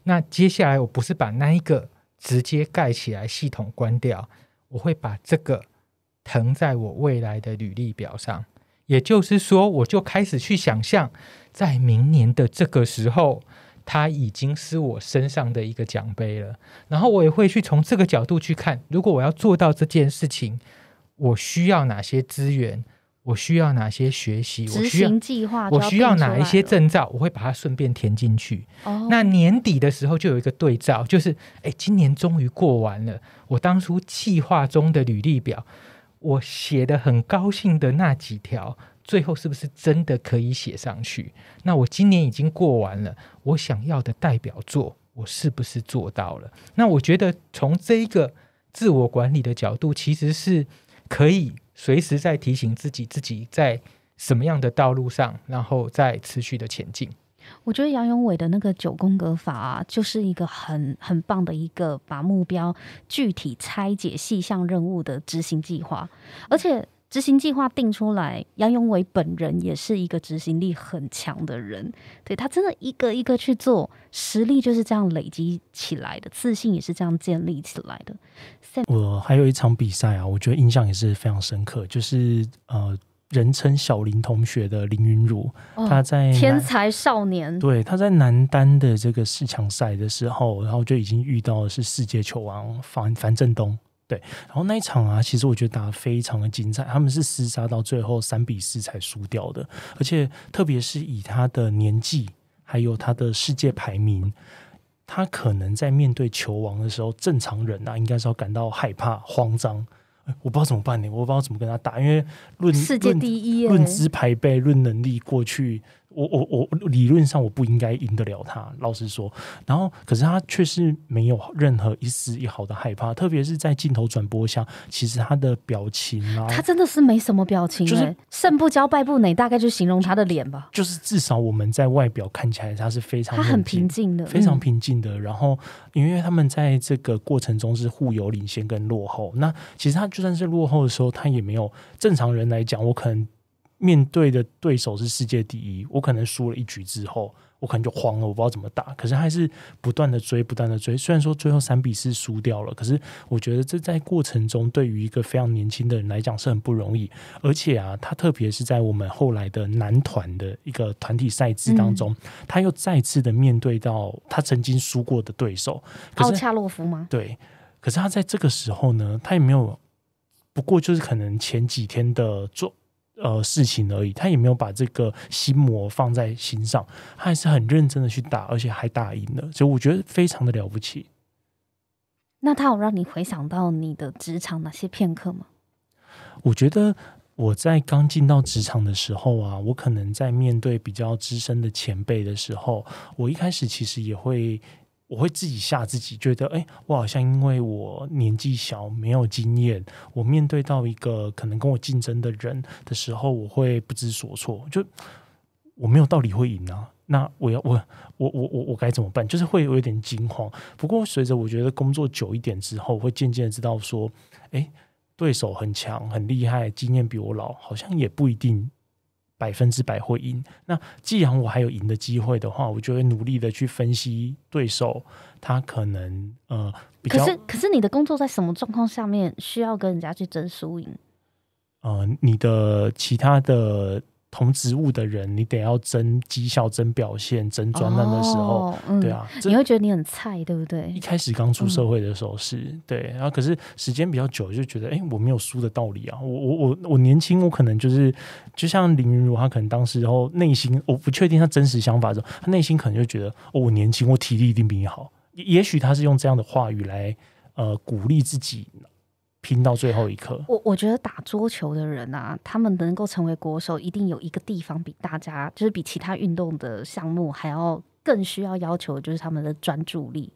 S4: 那接下来，我不是把那一个直接盖起来，系统关掉，我会把这个。腾在我未来的履历表上，也就是说，我就开始去想象，在明年的这个时候，它已经是我身上的一个奖杯了。然后我也会去从这个角度去看，如果我要做到这件事情，我需要哪些资源？我需要哪些学习？需要
S1: 计划？我需要哪一些
S4: 证照？我会把它顺便填进去。那年底的时候就有一个对照，就是哎，今年终于过完了，我当初计划中的履历表。我写的很高兴的那几条，最后是不是真的可以写上去？那我今年已经过完了，我想要的代表作，我是不是做到了？那我觉得从这一个自我管理的角度，其实是可以随时在提醒自己，自己在什么样的道路上，然后再持续的前进。
S1: 我觉得杨永伟的那个九宫格法啊，就是一个很很棒的一个把目标具体拆解细项任务的执行计划，而且执行计划定出来，杨永伟本人也是一个执行力很强的人，对他真的一个一个去做，实力就是这样累积起来的，自信也是这样建立起来的。
S5: 我还有一场比赛啊，我觉得印象也是非常深刻，就是呃。人称“小林同学”的林昀儒，他在天
S1: 才少年，对
S5: 他在男单的这个四强赛的时候，然后就已经遇到的是世界球王樊樊振东，对，然后那一场啊，其实我觉得打非常的精彩，他们是厮杀到最后三比四才输掉的，而且特别是以他的年纪，还有他的世界排名，他可能在面对球王的时候，正常人啊，应该是要感到害怕、慌张。我不知道怎么办呢？我不知道怎么跟他打，因为论世界第一，论资排辈，论能力，过去。我我我理论上我不应该赢得了他，老实说。然后，可是他却是没有任何一丝一毫的害怕，特别是在镜头转播下，其实他的表情啊，他
S1: 真的是没什么表情，就是胜不骄败不馁，大概就形容他的脸吧。
S5: 就是至少我们在外表看起来，他是非常他很平静的，非常平静的。然后，因为他们在这个过程中是互有领先跟落后，那其实他就算是落后的时候，他也没有正常人来讲，我可能。面对的对手是世界第一，我可能输了一局之后，我可能就慌了，我不知道怎么打。可是还是不断的追，不断的追。虽然说最后三比四输掉了，可是我觉得这在过程中，对于一个非常年轻的人来讲是很不容易。而且啊，他特别是在我们后来的男团的一个团体赛制当中，他又再次的面对到他曾经输过的对手。奥恰洛夫吗？对。可是他在这个时候呢，他也没有。不过就是可能前几天的做。呃，事情而已，他也没有把这个心魔放在心上，他还是很认真的去打，而且还打赢了，所以我觉得非常的了不起。
S1: 那他有让你回想到你的职场哪些片刻吗？
S5: 我觉得我在刚进到职场的时候啊，我可能在面对比较资深的前辈的时候，我一开始其实也会。我会自己吓自己，觉得哎，我好像因为我年纪小，没有经验，我面对到一个可能跟我竞争的人的时候，我会不知所措，就我没有道理会赢啊。那我要我我我我我该怎么办？就是会有一点惊慌。不过随着我觉得工作久一点之后，会渐渐知道说，哎，对手很强很厉害，经验比我老，好像也不一定。百分之百会赢。那既然我还有赢的机会的话，我就会努力的去分析对手，他可能呃比较。可是，
S1: 可是你的工作在什么状况下面需要跟人家去争输赢？
S5: 呃，你的其他的。同职务的人，你得要争绩效、争表现、争专案的时候，对啊，你
S1: 会觉得你很菜，对不对？一开始刚出社
S5: 会的时候是，对，然后可是时间比较久，就觉得哎，我没有输的道理啊！我我我我年轻，我可能就是，就像林云如他，可能当时然后内心我不确定他真实想法的时候，他内心可能就觉得哦，我年轻，我体力一定比你好。也许他是用这样的话语来呃鼓励自己。拼到最后一刻，
S1: 我我觉得打桌球的人啊，他们能够成为国手，一定有一个地方比大家，就是比其他运动的项目还要更需要要求，就是他们的专注力。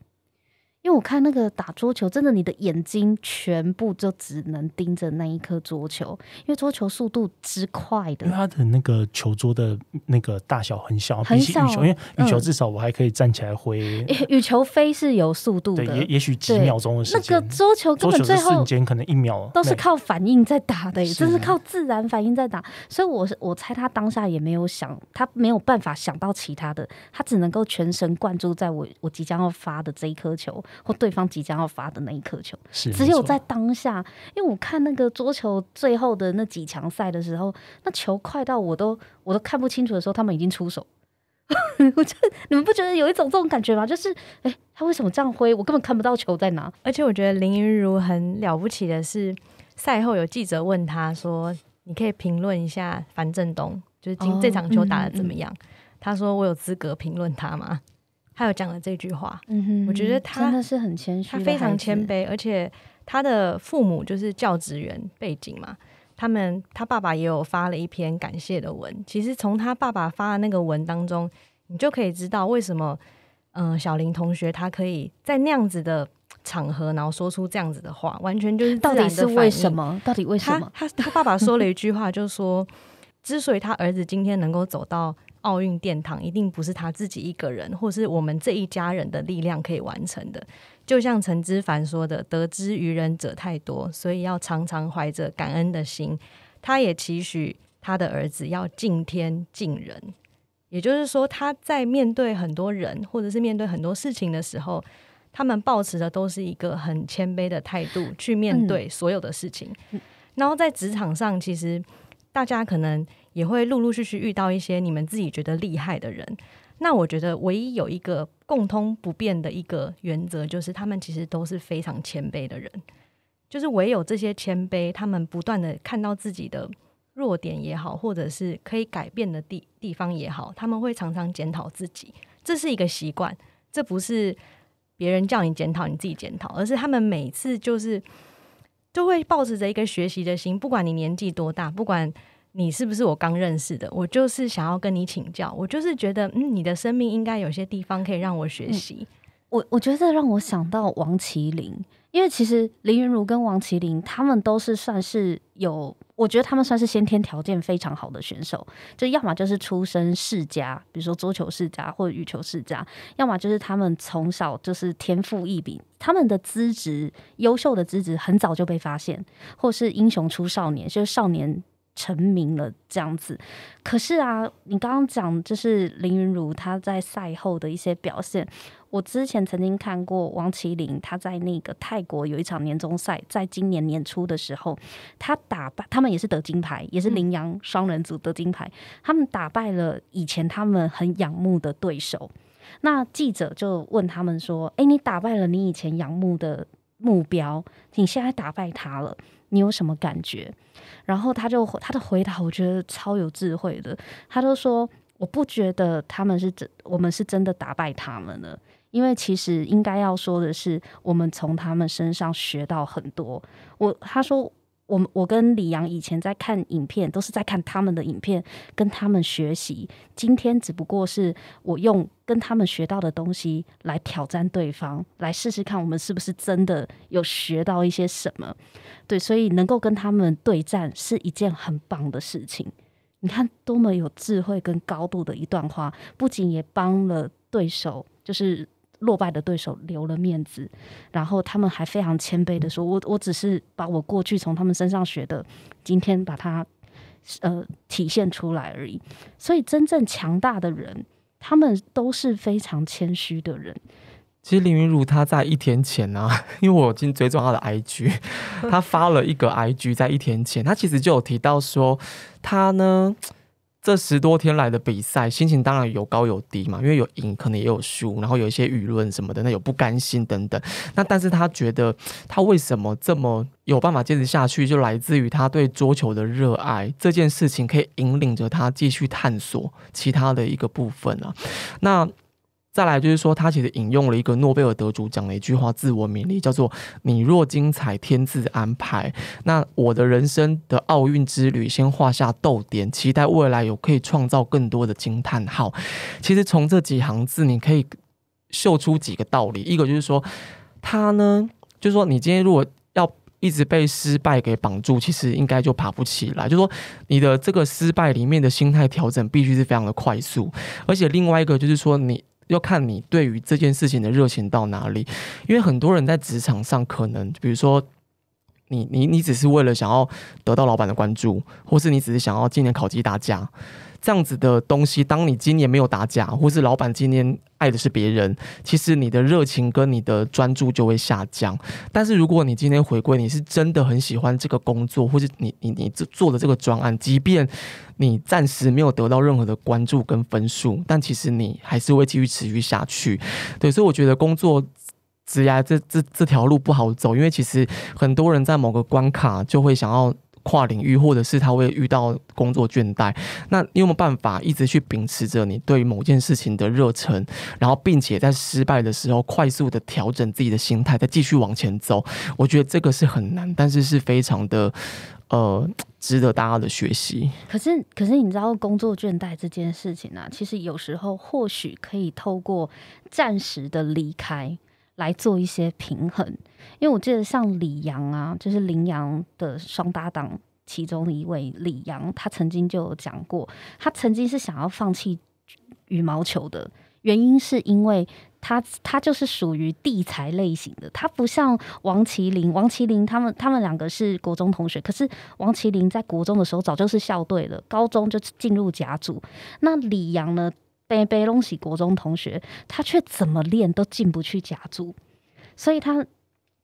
S1: 因为我看那个打桌球，真的你的眼睛全部就只能盯着那一颗桌球，因为桌球速度之快的。因为它
S5: 的那个球桌的那个大小很小，比羽球，因为羽球至少我还可以站起来挥。羽
S1: 羽球飞是有速度的，也也许几秒钟的时间。那个桌球根本最后瞬
S5: 间可能一秒都是靠
S1: 反应在打的，就是靠自然反应在打。所以我是我猜他当下也没有想，他没有办法想到其他的，他只能够全神贯注在我我即将要发的这一颗球。或对方即将要发的那一颗球，只有在当下，因为我看那个桌球最后的那几强赛的时候，那球快到我都我都看不清楚的时候，他们已经出手。
S2: 我觉得你们不觉得有一种这种感觉吗？就是哎，他为什么这样挥？我根本看不到球在哪。而且我觉得林云如很了不起的是，赛后有记者问他说：“你可以评论一下樊振东，就是今这场球打的怎么样？”他说：“我有资格评论他吗？”他有讲了这句话，我觉得他真的
S1: 是很谦虚，他非常谦
S2: 卑，而且他的父母就是教职员背景嘛，他们他爸爸也有发了一篇感谢的文。其实从他爸爸发的那个文当中，你就可以知道为什么，嗯，小林同学他可以在那样子的场合，然后说出这样子的话，完全就是到底是为什么？到底为什么？他他爸爸说了一句话，就是说，之所以他儿子今天能够走到。奥运殿堂一定不是他自己一个人，或是我们这一家人的力量可以完成的。就像陈之凡说的：“得之于人者太多，所以要常常怀着感恩的心。”他也期许他的儿子要敬天敬人，也就是说，他在面对很多人，或者是面对很多事情的时候，他们保持的都是一个很谦卑的态度去面对所有的事情。然后在职场上，其实。大家可能也会陆陆续续遇到一些你们自己觉得厉害的人，那我觉得唯一有一个共通不变的一个原则，就是他们其实都是非常谦卑的人。就是唯有这些谦卑，他们不断的看到自己的弱点也好，或者是可以改变的地地方也好，他们会常常检讨自己，这是一个习惯，这不是别人叫你检讨你自己检讨，而是他们每次就是。就会抱着着一个学习的心，不管你年纪多大，不管你是不是我刚认识的，我就是想要跟你请教，我就是觉得，嗯，你的生命应该有些地方可以让我学习。
S1: 我我觉得这让我想到王麒麟，因为其实林云如跟王麒麟他们都是算是有。我觉得他们算是先天条件非常好的选手，就要么就是出身世家，比如说桌球世家或者羽球世家，要么就是他们从小就是天赋异禀，他们的资质优秀的资质很早就被发现，或是英雄出少年，就是少年。成名了这样子，可是啊，你刚刚讲就是林云如他在赛后的一些表现。我之前曾经看过王麒麟，他在那个泰国有一场年终赛，在今年年初的时候，他打败他们也是得金牌，也是林羊双人组得金牌，他们打败了以前他们很仰慕的对手。那记者就问他们说：“哎，你打败了你以前仰慕的目标，你现在打败他了？”你有什么感觉？然后他就他的回答，我觉得超有智慧的。他就说我不觉得他们是真，我们是真的打败他们了。因为其实应该要说的是，我们从他们身上学到很多。我他说。我我跟李阳以前在看影片，都是在看他们的影片，跟他们学习。今天只不过是我用跟他们学到的东西来挑战对方，来试试看我们是不是真的有学到一些什么。对，所以能够跟他们对战是一件很棒的事情。你看多么有智慧跟高度的一段话，不仅也帮了对手，就是。落败的对手留了面子，然后他们还非常谦卑的说：“我我只是把我过去从他们身上学的，今天把它呃体现出来而已。”所以真正强大的人，他们都是非常谦虚的人。
S3: 其实林云如他在一天前啊，因为我今追踪他的 IG，他 发了一个 IG 在一天前，他其实就有提到说他呢。这十多天来的比赛，心情当然有高有低嘛，因为有赢可能也有输，然后有一些舆论什么的，那有不甘心等等。那但是他觉得，他为什么这么有办法坚持下去，就来自于他对桌球的热爱这件事情，可以引领着他继续探索其他的一个部分啊。那。再来就是说，他其实引用了一个诺贝尔得主讲的一句话，自我勉励叫做“你若精彩，天自安排”。那我的人生的奥运之旅，先画下逗点，期待未来有可以创造更多的惊叹号。其实从这几行字，你可以秀出几个道理。一个就是说，他呢，就是说，你今天如果要一直被失败给绑住，其实应该就爬不起来。就说你的这个失败里面的心态调整，必须是非常的快速。而且另外一个就是说，你。要看你对于这件事情的热情到哪里，因为很多人在职场上可能，比如说你、你、你只是为了想要得到老板的关注，或是你只是想要今年考级打架，这样子的东西，当你今年没有打假，或是老板今年爱的是别人，其实你的热情跟你的专注就会下降。但是如果你今天回归，你是真的很喜欢这个工作，或是你你你做做的这个专案，即便你暂时没有得到任何的关注跟分数，但其实你还是会继续持续下去。对，所以我觉得工作职涯这这这条路不好走，因为其实很多人在某个关卡就会想要。跨领域，或者是他会遇到工作倦怠，那你有没有办法一直去秉持着你对某件事情的热忱，然后并且在失败的时候快速的调整自己的心态，再继续往前走？我觉得这个是很难，但是是非常的呃值得大家的学习。
S1: 可是，可是你知道工作倦怠这件事情呢？其实有时候或许可以透过暂时的离开。来做一些平衡，因为我记得像李阳啊，就是林阳的双搭档其中的一位李阳，他曾经就讲过，他曾经是想要放弃羽毛球的原因，是因为他他就是属于地才类型的，他不像王麒麟，王麒麟他们他们两个是国中同学，可是王麒麟在国中的时候早就是校队了，高中就进入甲组，那李阳呢？背背东西国中同学，他却怎么练都进不去甲组，所以他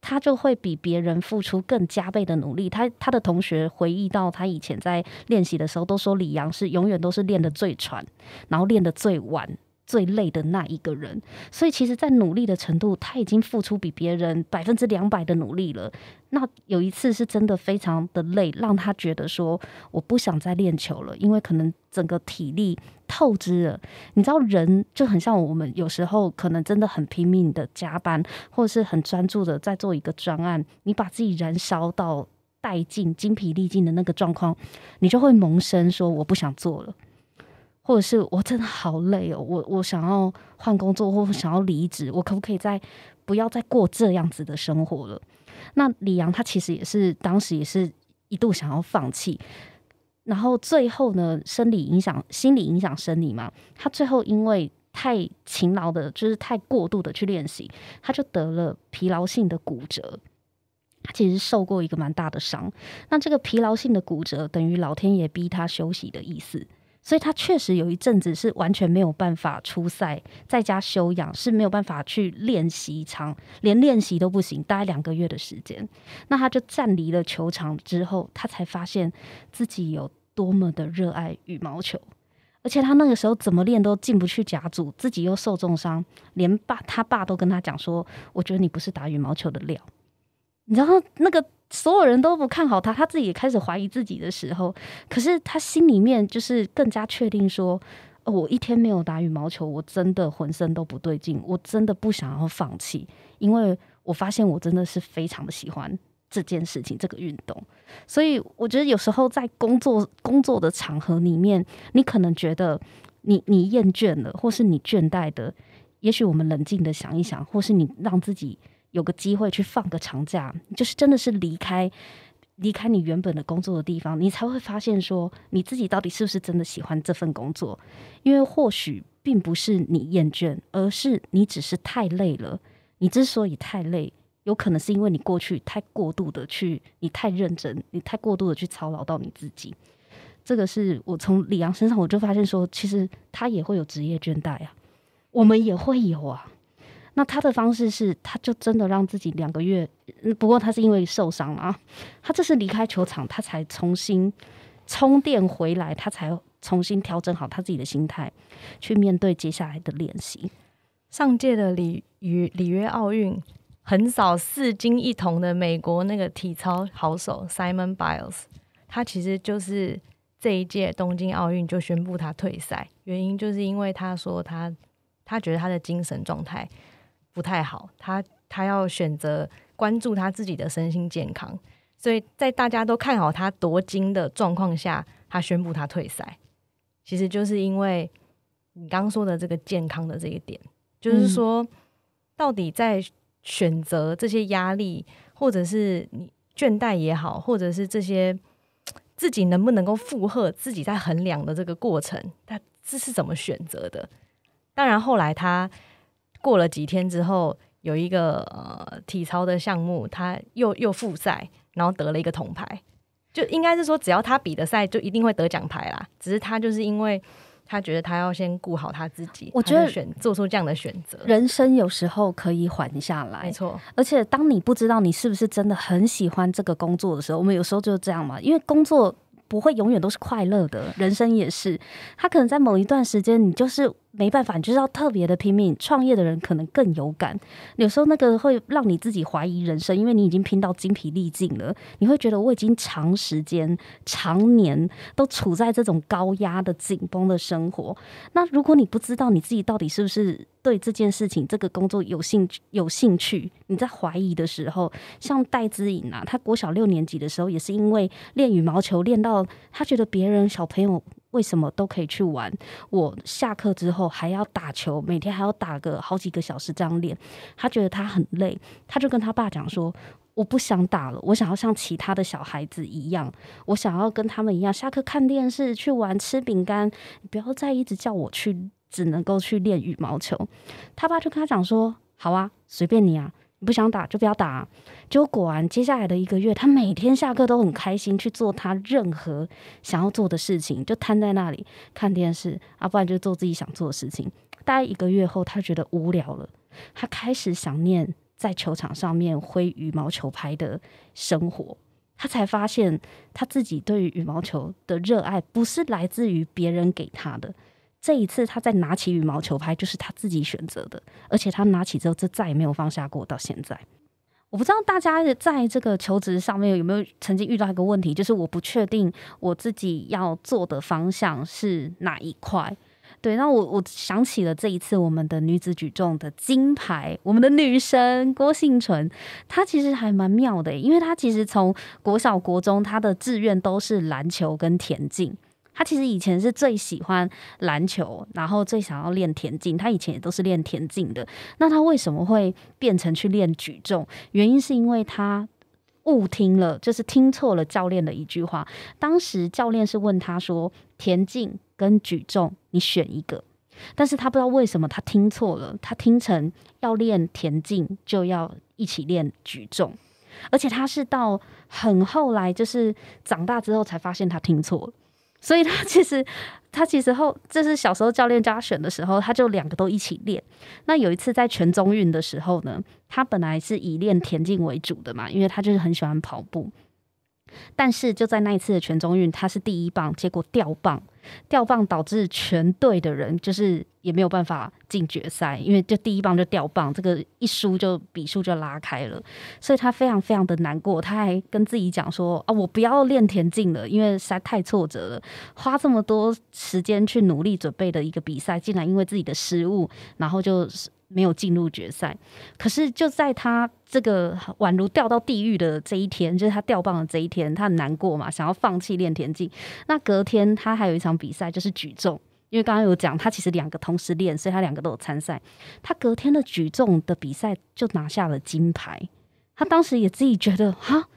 S1: 他就会比别人付出更加倍的努力。他他的同学回忆到，他以前在练习的时候都说李阳是永远都是练的最喘，然后练的最晚。最累的那一个人，所以其实，在努力的程度，他已经付出比别人百分之两百的努力了。那有一次是真的非常的累，让他觉得说我不想再练球了，因为可能整个体力透支了。你知道，人就很像我们有时候可能真的很拼命的加班，或是很专注的在做一个专案，你把自己燃烧到殆尽、精疲力尽的那个状况，你就会萌生说我不想做了。或者是我真的好累哦，我我想要换工作，或想要离职，我可不可以再不要再过这样子的生活了？那李阳他其实也是当时也是一度想要放弃，然后最后呢，生理影响心理影响生理嘛，他最后因为太勤劳的，就是太过度的去练习，他就得了疲劳性的骨折。他其实受过一个蛮大的伤，那这个疲劳性的骨折等于老天爷逼他休息的意思。所以他确实有一阵子是完全没有办法出赛，在家休养是没有办法去练习场，连练习都不行，大概两个月的时间。那他就站离了球场之后，他才发现自己有多么的热爱羽毛球，而且他那个时候怎么练都进不去甲组，自己又受重伤，连爸他爸都跟他讲说：“我觉得你不是打羽毛球的料。”然后，那个所有人都不看好他，他自己也开始怀疑自己的时候，可是他心里面就是更加确定，说：我一天没有打羽毛球，我真的浑身都不对劲，我真的不想要放弃，因为我发现我真的是非常的喜欢这件事情，这个运动。所以，我觉得有时候在工作工作的场合里面，你可能觉得你你厌倦了，或是你倦怠的，也许我们冷静的想一想，或是你让自己。有个机会去放个长假，就是真的是离开离开你原本的工作的地方，你才会发现说你自己到底是不是真的喜欢这份工作。因为或许并不是你厌倦，而是你只是太累了。你之所以太累，有可能是因为你过去太过度的去，你太认真，你太过度的去操劳到你自己。这个是我从李阳身上我就发现说，其实他也会有职业倦怠啊，我们也会有啊。那他的方式是，他就真的让自己两个月，不过他是因为受伤了啊，他这是离开球场，他才重新充电回来，他才重新调整好他自己的心态，去面对接下来的练习。
S2: 上届的里与里约奥运横扫四金一铜的美国那个体操好手 Simon Biles，他其实就是这一届东京奥运就宣布他退赛，原因就是因为他说他他觉得他的精神状态。不太好，他他要选择关注他自己的身心健康，所以在大家都看好他夺金的状况下，他宣布他退赛，其实就是因为你刚刚说的这个健康的这一点，就是说到底在选择这些压力，或者是你倦怠也好，或者是这些 自己能不能够负荷，自己在衡量的这个过程，他这是怎么选择的？当然后来他。过了几天之后，有一个呃体操的项目，他又又复赛，然后得了一个铜牌。就应该是说，只要他比的赛，就一定会得奖牌啦。只是他就是因为他觉得他要先顾好他自己，我觉得选做出这样的选择，
S1: 人生有时候可以缓下来，没错。而且当你不知道你是不是真的很喜欢这个工作的时候，我们有时候就是这样嘛。因为工作不会永远都是快乐的，人生也是。他可能在某一段时间，你就是。没办法，就是要特别的拼命。创业的人可能更有感，有时候那个会让你自己怀疑人生，因为你已经拼到精疲力尽了。你会觉得我已经长时间、常年都处在这种高压的紧绷的生活。那如果你不知道你自己到底是不是对这件事情、这个工作有兴趣，有兴趣，你在怀疑的时候，像戴之颖啊，他国小六年级的时候也是因为练羽毛球练到他觉得别人小朋友。为什么都可以去玩？我下课之后还要打球，每天还要打个好几个小时，这样练。他觉得他很累，他就跟他爸讲说：“我不想打了，我想要像其他的小孩子一样，我想要跟他们一样，下课看电视、去玩、吃饼干。你不要再一直叫我去，只能够去练羽毛球。”他爸就跟他讲说：“好啊，随便你啊。”不想打就不要打，结果果然接下来的一个月，他每天下课都很开心去做他任何想要做的事情，就瘫在那里看电视，啊，不然就做自己想做的事情。待一个月后，他觉得无聊了，他开始想念在球场上面挥羽毛球拍的生活。他才发现他自己对于羽毛球的热爱不是来自于别人给他的。这一次，他在拿起羽毛球拍就是他自己选择的，而且他拿起之后，这再也没有放下过。到现在，我不知道大家在这个求职上面有没有曾经遇到一个问题，就是我不确定我自己要做的方向是哪一块。对，那我我想起了这一次我们的女子举重的金牌，我们的女神郭幸存，她其实还蛮妙的，因为她其实从国小国中，她的志愿都是篮球跟田径。他其实以前是最喜欢篮球，然后最想要练田径。他以前也都是练田径的。那他为什么会变成去练举重？原因是因为他误听了，就是听错了教练的一句话。当时教练是问他说：“田径跟举重，你选一个。”但是他不知道为什么他听错了，他听成要练田径就要一起练举重。而且他是到很后来，就是长大之后才发现他听错了。所以他其实，他其实后，这是小时候教练教他选的时候，他就两个都一起练。那有一次在全中运的时候呢，他本来是以练田径为主的嘛，因为他就是很喜欢跑步。但是就在那一次的全中运，他是第一棒，结果掉棒。掉棒导致全队的人就是也没有办法进决赛，因为就第一棒就掉棒，这个一输就比数就拉开了，所以他非常非常的难过，他还跟自己讲说啊，我不要练田径了，因为赛太挫折了，花这么多时间去努力准备的一个比赛，竟然因为自己的失误，然后就。没有进入决赛，可是就在他这个宛如掉到地狱的这一天，就是他掉棒的这一天，他难过嘛，想要放弃练田径。那隔天他还有一场比赛，就是举重，因为刚刚有讲他其实两个同时练，所以他两个都有参赛。他隔天的举重的比赛就拿下了金牌。他当时也自己觉得，哈，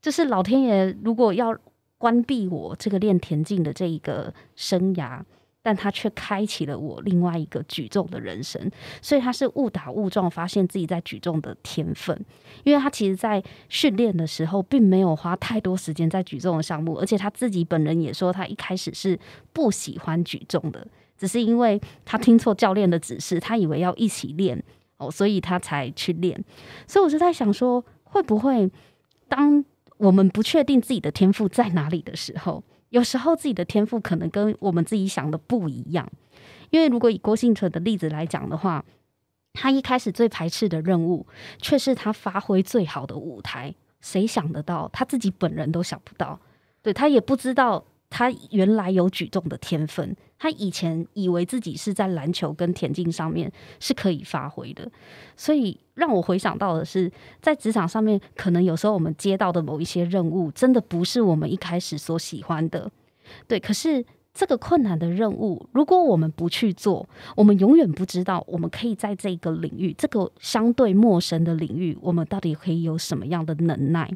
S1: 就是老天爷如果要关闭我这个练田径的这一个生涯。但他却开启了我另外一个举重的人生，所以他是误打误撞发现自己在举重的天分。因为他其实在训练的时候，并没有花太多时间在举重的项目，而且他自己本人也说，他一开始是不喜欢举重的，只是因为他听错教练的指示，他以为要一起练哦，所以他才去练。所以我就在想说，会不会当我们不确定自己的天赋在哪里的时候？有时候自己的天赋可能跟我们自己想的不一样，因为如果以郭姓纯的例子来讲的话，他一开始最排斥的任务，却是他发挥最好的舞台。谁想得到？他自己本人都想不到。对他也不知道，他原来有举重的天分。他以前以为自己是在篮球跟田径上面是可以发挥的，所以让我回想到的是，在职场上面，可能有时候我们接到的某一些任务，真的不是我们一开始所喜欢的。对，可是这个困难的任务，如果我们不去做，我们永远不知道我们可以在这个领域，这个相对陌生的领域，我们到底可以有什么样的能耐。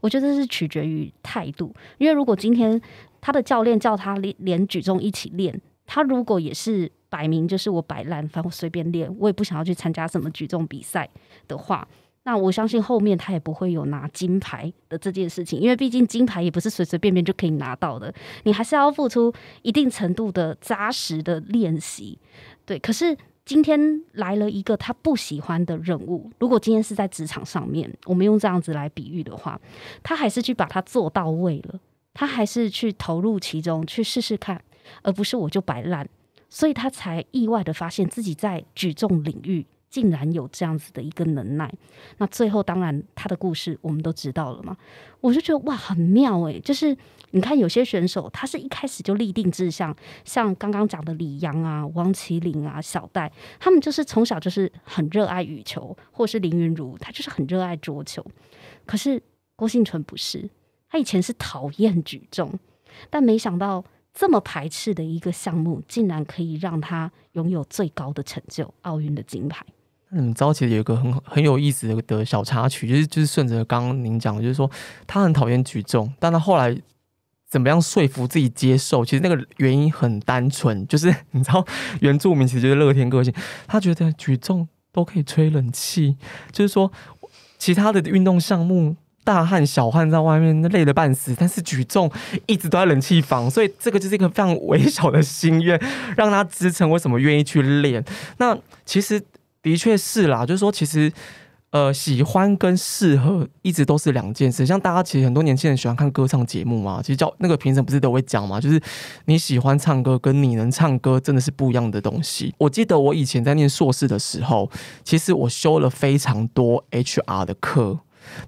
S1: 我觉得是取决于态度，因为如果今天。他的教练叫他连连举重一起练。他如果也是摆明就是我摆烂，反正随便练，我也不想要去参加什么举重比赛的话，那我相信后面他也不会有拿金牌的这件事情。因为毕竟金牌也不是随随便便就可以拿到的，你还是要付出一定程度的扎实的练习。对，可是今天来了一个他不喜欢的任务。如果今天是在职场上面，我们用这样子来比喻的话，他还是去把它做到位了。他还是去投入其中，去试试看，而不是我就摆烂，所以他才意外的发现自己在举重领域竟然有这样子的一个能耐。那最后当然他的故事我们都知道了嘛，我就觉得哇很妙诶。就是你看有些选手他是一开始就立定志向，像刚刚讲的李阳啊、王麒麟啊、小戴，他们就是从小就是很热爱羽球，或是林云如他就是很热爱桌球，可是郭信存不是。他以前是讨厌举重，但没想到这么排斥的一个项目，竟然可以让他拥有最高的成就——奥运的金牌。
S3: 你知道，其实有一个很很有意思的小插曲，就是就是顺着刚刚您讲，的，就是说他很讨厌举重，但他后来怎么样说服自己接受？其实那个原因很单纯，就是你知道，原住民其实就是乐天个性，他觉得举重都可以吹冷气，就是说其他的运动项目。大汗小汗在外面累得半死，但是举重一直都在冷气房，所以这个就是一个非常微小的心愿，让他支撑为什么愿意去练。那其实的确是啦，就是说，其实呃，喜欢跟适合一直都是两件事。像大家其实很多年轻人喜欢看歌唱节目嘛，其实叫那个评审不是都会讲嘛，就是你喜欢唱歌跟你能唱歌真的是不一样的东西。我记得我以前在念硕士的时候，其实我修了非常多 HR 的课。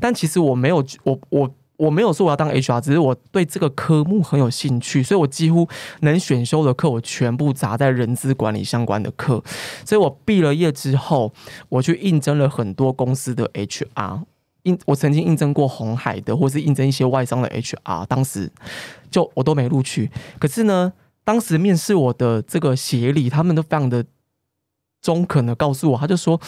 S3: 但其实我没有，我我我没有说我要当 HR，只是我对这个科目很有兴趣，所以我几乎能选修的课，我全部砸在人资管理相关的课。所以我毕了业之后，我去应征了很多公司的 HR，应我曾经应征过红海的，或是应征一些外商的 HR，当时就我都没录取。可是呢，当时面试我的这个协理，他们都非常的中肯的告诉我，他就说。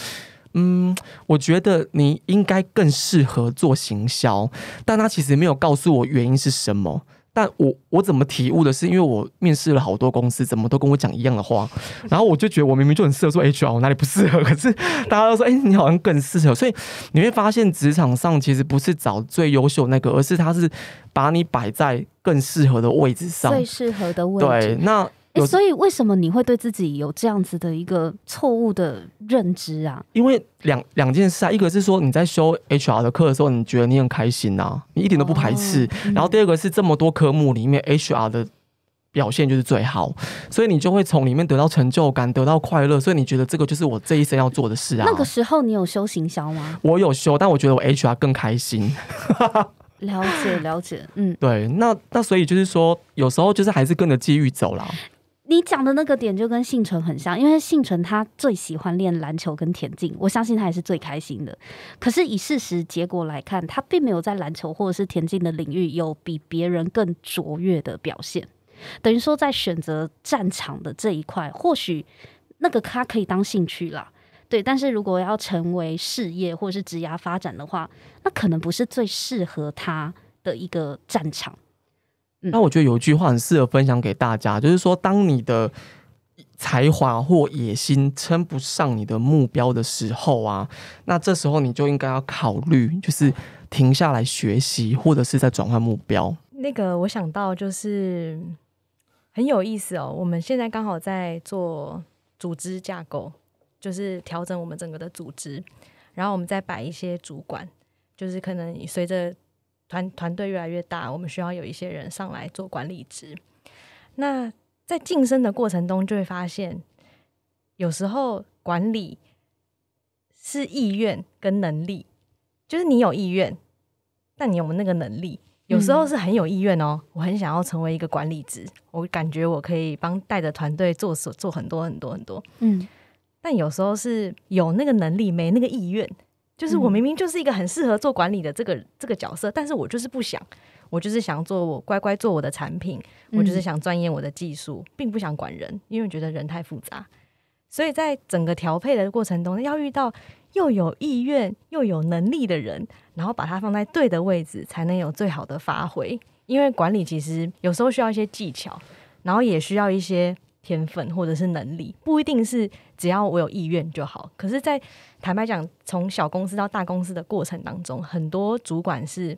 S3: 嗯，我觉得你应该更适合做行销，但他其实没有告诉我原因是什么。但我我怎么体悟的是，因为我面试了好多公司，怎么都跟我讲一样的话，然后我就觉得我明明就很适合做 HR，我哪里不适合？可是大家都说，哎，你好像更适合。所以你会发现，职场上其实不是找最优秀那个，而是他是把你摆在更适合的位置上，最适
S1: 合的位置。对，那。所以为什么你会对自己有这样子的一个错误的认知啊？因为
S3: 两两件事啊，一个是说你在修 HR 的课的时候，你觉得你很开心呐，你一点都不排斥。然后第二个是这么多科目里面，HR 的表现就是最好，所以你就会从里面得到成就感，得到快乐。所以你觉得这个就是我这一生要做的事啊。那个
S1: 时候你有修行销吗？
S3: 我有修，但我觉得我 HR 更开心。
S1: 了解，了解。嗯，
S3: 对，那那所以就是说，有时候就是还是跟着机遇走了。
S1: 你讲的那个点就跟幸存很像，因为幸存他最喜欢练篮球跟田径，我相信他也是最开心的。可是以事实结果来看，他并没有在篮球或者是田径的领域有比别人更卓越的表现，等于说在选择战场的这一块，或许那个他可以当兴趣啦，对。但是如果要成为事业或者是职业发展的话，那可能不是最适合他的一个战场。
S3: 那我觉得有一句话很适合分享给大家，就是说，当你的才华或野心称不上你的目标的时候啊，那这时候你就应该要考虑，就是停下来学习，或者是在转换目标。
S2: 那个我想到就是很有意思哦，我们现在刚好在做组织架构，就是调整我们整个的组织，然后我们再摆一些主管，就是可能随着。团团队越来越大，我们需要有一些人上来做管理职。那在晋升的过程中，就会发现，有时候管理是意愿跟能力，就是你有意愿，但你有没那个能力。有时候是很有意愿哦，我很想要成为一个管理职，我感觉我可以帮带着团队做做做很多很多很多。嗯，但有时候是有那个能力，没那个意愿。就是我明明就是一个很适合做管理的这个这个角色，但是我就是不想，我就是想做我乖乖做我的产品，我就是想钻研我的技术，并不想管人，因为觉得人太复杂。所以在整个调配的过程中，要遇到又有意愿又有能力的人，然后把他放在对的位置，才能有最好的发挥。因为管理其实有时候需要一些技巧，然后也需要一些天分或者是能力，不一定是只要我有意愿就好。可是，在坦白讲，从小公司到大公司的过程当中，很多主管是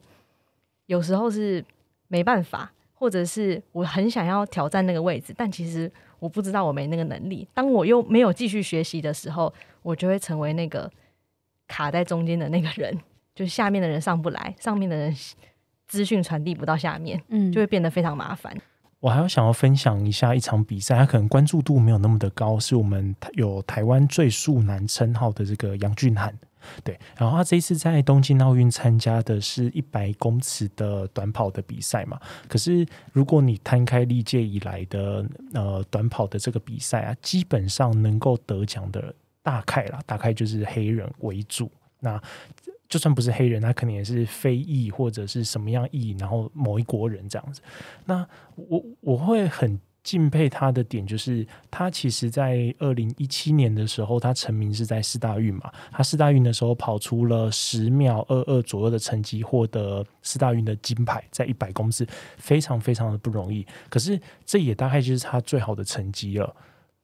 S2: 有时候是没办法，或者是我很想要挑战那个位置，但其实我不知道我没那个能力。当我又没有继续学习的时候，我就会成为那个卡在中间的那个人，就是下面的人上不来，上面的人资讯传递不到下面，嗯，就会变得非常麻烦。
S5: 我还要想要分享一下一场比赛，他可能关注度没有那么的高，是我们有台湾最速男称号的这个杨俊涵。对。然后他这一次在东京奥运参加的是一百公尺的短跑的比赛嘛。可是如果你摊开历届以来的呃短跑的这个比赛啊，基本上能够得奖的大概啦，大概就是黑人为主。那就算不是黑人，他肯定也是非裔或者是什么样裔，然后某一国人这样子。那我我会很敬佩他的点，就是他其实在二零一七年的时候，他成名是在四大运嘛。他四大运的时候跑出了十秒二二左右的成绩，获得四大运的金牌，在一百公尺非常非常的不容易。可是这也大概就是他最好的成绩了。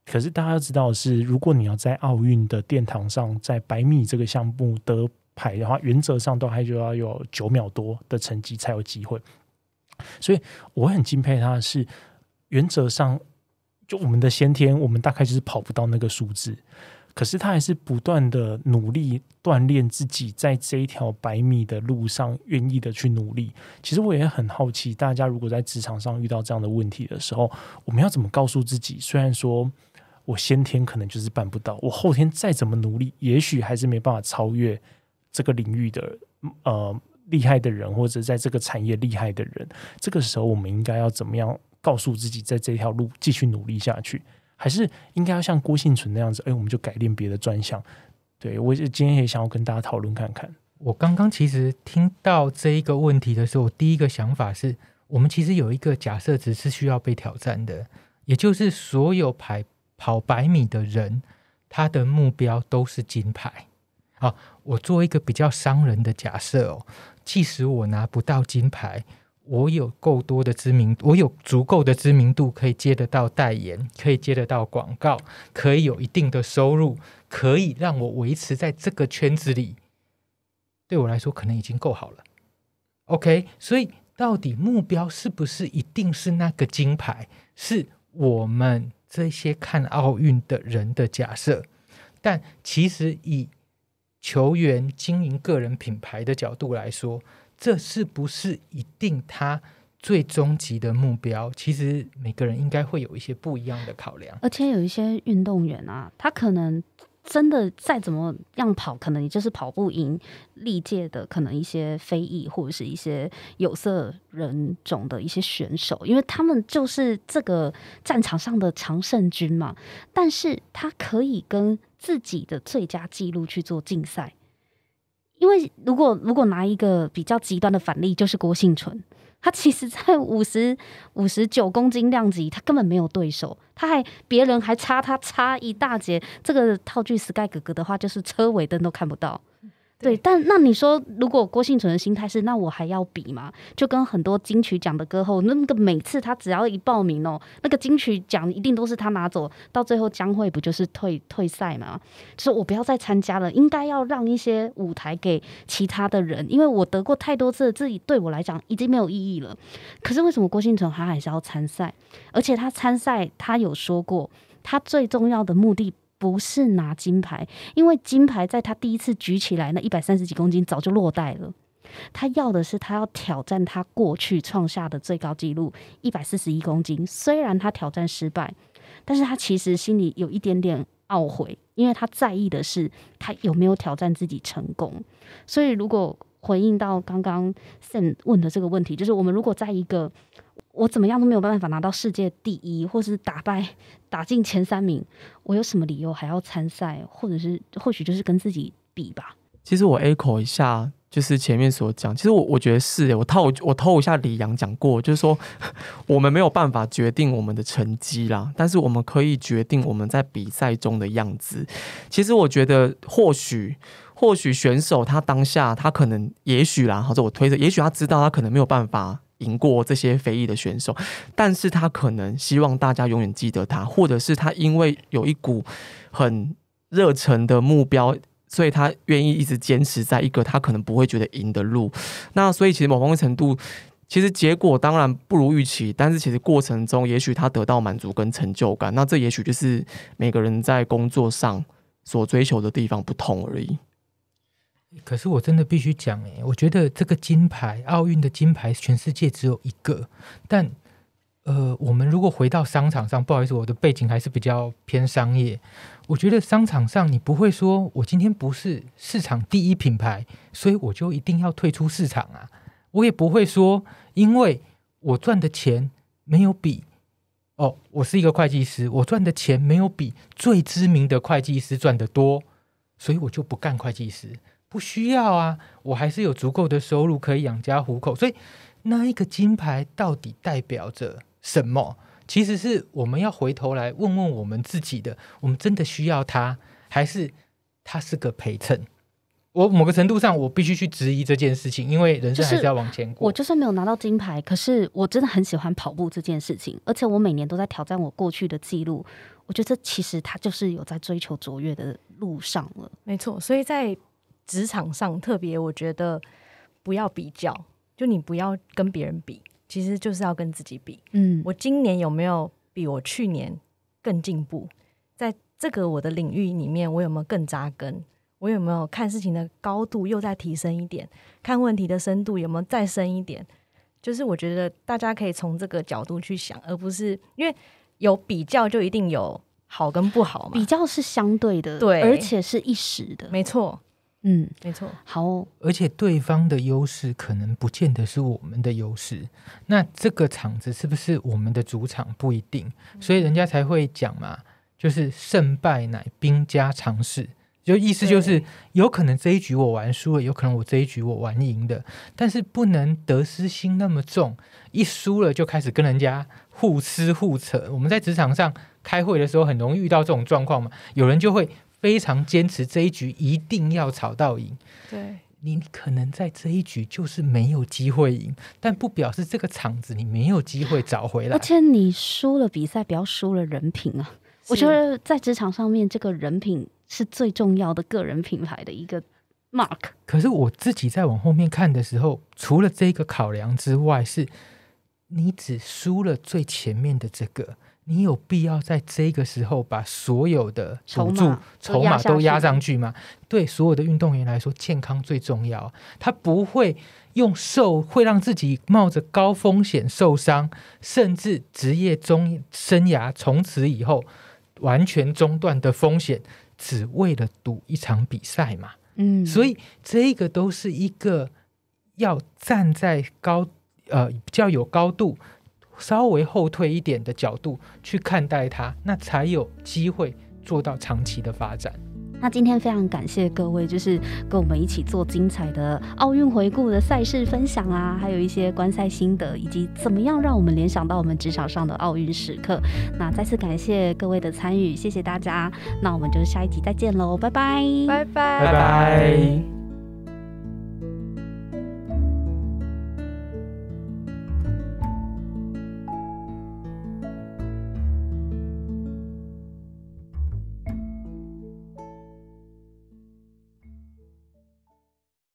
S5: 可是大家知道的是，如果你要在奥运的殿堂上，在百米这个项目得。排的话，原则上都还就要有九秒多的成绩才有机会，所以我很敬佩他是，原则上就我们的先天，我们大概就是跑不到那个数字，可是他还是不断的努力锻炼自己，在这一条百米的路上，愿意的去努力。其实我也很好奇，大家如果在职场上遇到这样的问题的时候，我们要怎么告诉自己？虽然说我先天可能就是办不到，我后天再怎么努力，也许还是没办法超越。这个领域的呃厉害的人，或者在这个产业厉害的人，这个时候我们应该要怎么样告诉自己，在这条路继续努力下去，还是应该要像郭幸存那样子？哎，我们就改变别的专项。对我今天也想要跟大家讨论看看。我刚刚其实听
S4: 到这一个问题的时候，我第一个想法是我们其实有一个假设值是需要被挑战的，也就是所有排跑百米的人，他的目标都是金牌。好，我做一个比较伤人的假设哦，即使我拿不到金牌，我有够多的知名，我有足够的知名度，可以接得到代言，可以接得到广告，可以有一定的收入，可以让我维持在这个圈子里，对我来说可能已经够好了。OK，所以到底目标是不是一定是那个金牌，是我们这些看奥运的人的假设，但其实以。球员经营个人品牌的角度来说，这是不是一定他最终极的目标？其实每个人应该会有一些不一样的考量。
S1: 而且有一些运动员啊，他可能真的再怎么样跑，可能你就是跑不赢历届的可能一些非裔或者是一些有色人种的一些选手，因为他们就是这个战场上的常胜军嘛。但是他可以跟。自己的最佳记录去做竞赛，因为如果如果拿一个比较极端的反例，就是郭幸存，他其实在 五十五十九公斤量级，他根本没有对手，他还别人还差他差一大截。这个套句 Sky 哥哥的话，就是车尾灯都看不到。对，但那你说，如果郭幸存的心态是，那我还要比吗？就跟很多金曲奖的歌后，那个每次他只要一报名哦，那个金曲奖一定都是他拿走，到最后将会不就是退退赛吗？就是我不要再参加了，应该要让一些舞台给其他的人，因为我得过太多次，自己对我来讲已经没有意义了。可是为什么郭幸存他还是要参赛？而且他参赛，他有说过，他最重要的目的。不是拿金牌，因为金牌在他第一次举起来那一百三十几公斤早就落袋了。他要的是他要挑战他过去创下的最高纪录一百四十一公斤。虽然他挑战失败，但是他其实心里有一点点懊悔，因为他在意的是他有没有挑战自己成功。所以如果回应到刚刚 Sam 问的这个问题，就是我们如果在一个我怎么样都没有办法拿到世界第一，或是打败打进前三名，我有什么理由还要参赛？或者是或许就是跟自己比吧。
S3: 其实我 echo 一下，就是前面所讲，其实我我觉得是，我套我偷一下李阳讲过，就是说我们没有办法决定我们的成绩啦，但是我们可以决定我们在比赛中的样子。其实我觉得或许。或许选手他当下他可能也许啦，或者我推测，也许他知道他可能没有办法赢过这些非役的选手，但是他可能希望大家永远记得他，或者是他因为有一股很热忱的目标，所以他愿意一直坚持在一个他可能不会觉得赢的路。那所以其实某方面程度，其实结果当然不如预期，但是其实过程中，也许他得到满足跟成就感。那这也许就是每个人在工作上所追求的地方不同而已。
S4: 可是我真的必须讲哎，我觉得这个金牌奥运的金牌全世界只有一个，但呃，我们如果回到商场上，不好意思，我的背景还是比较偏商业。我觉得商场上你不会说我今天不是市场第一品牌，所以我就一定要退出市场啊。我也不会说，因为我赚的钱没有比哦，我是一个会计师，我赚的钱没有比最知名的会计师赚的多，所以我就不干会计师。不需要啊，我还是有足够的收入可以养家糊口，所以那一个金牌到底代表着什么？其实是我们要回头来问问我们自己的，我们真的需要它，还是它是个陪衬？我某个程度上，我必须去质疑这件事情，因为人生还是要往前过。我就
S1: 算没有拿到金牌，可是我真的很喜欢跑步这件事情，而且我每年都在挑战我过去的记录。我觉得这其实他就是有在追求卓越的
S2: 路上了。没错，所以在。职场上特别，我觉得不要比较，就你不要跟别人比，其实就是要跟自己比。嗯，我今年有没有比我去年更进步？在这个我的领域里面，我有没有更扎根？我有没有看事情的高度又再提升一点？看问题的深度有没有再深一点？就是我觉得大家可以从这个角度去想，而不是因为有比较就一定有好跟不好嘛。比较是相对的，对，而且是一时的，没错。嗯，没错，
S4: 好，而且对方的优势可能不见得是我们的优势，那这个场子是不是我们的主场不一定，所以人家才会讲嘛，就是胜败乃兵家常事，就意思就是有可能这一局我玩输了，有可能我这一局我玩赢的，但是不能得失心那么重，一输了就开始跟人家互撕互扯，我们在职场上开会的时候很容易遇到这种状况嘛，有人就会。非常坚持这一局一定要炒到赢，对你可能在这一局就是没有机会赢，但不表示这个场子你没有机会找回来。而且
S1: 你输了比赛，不要输了人品啊！我觉得在职场上面，这个人品是最重要的个人品牌的一个 mark。
S4: 可是我自己在往后面看的时候，除了这个考量之外，是你只输了最前面的这个。你有必要在这个时候把所有的赌注筹码都压上去吗？对所有的运动员来说，健康最重要。他不会用受，会让自己冒着高风险受伤，甚至职业中生涯从此以后完全中断的风险，只为了赌一场比赛嘛？嗯，所以这个都是一个要站在高呃比较有高度。稍微后退一点的角度去看待它，那才有机会做到长期的发展。
S1: 那今天非常感谢各位，就是跟我们一起做精彩的奥运回顾的赛事分享啊，还有一些观赛心得，以及怎么样让我们联想到我们职场上的奥运时刻。那再次感谢各位的参与，谢谢大家。那我们就下一集再见喽，拜拜，拜拜，拜拜。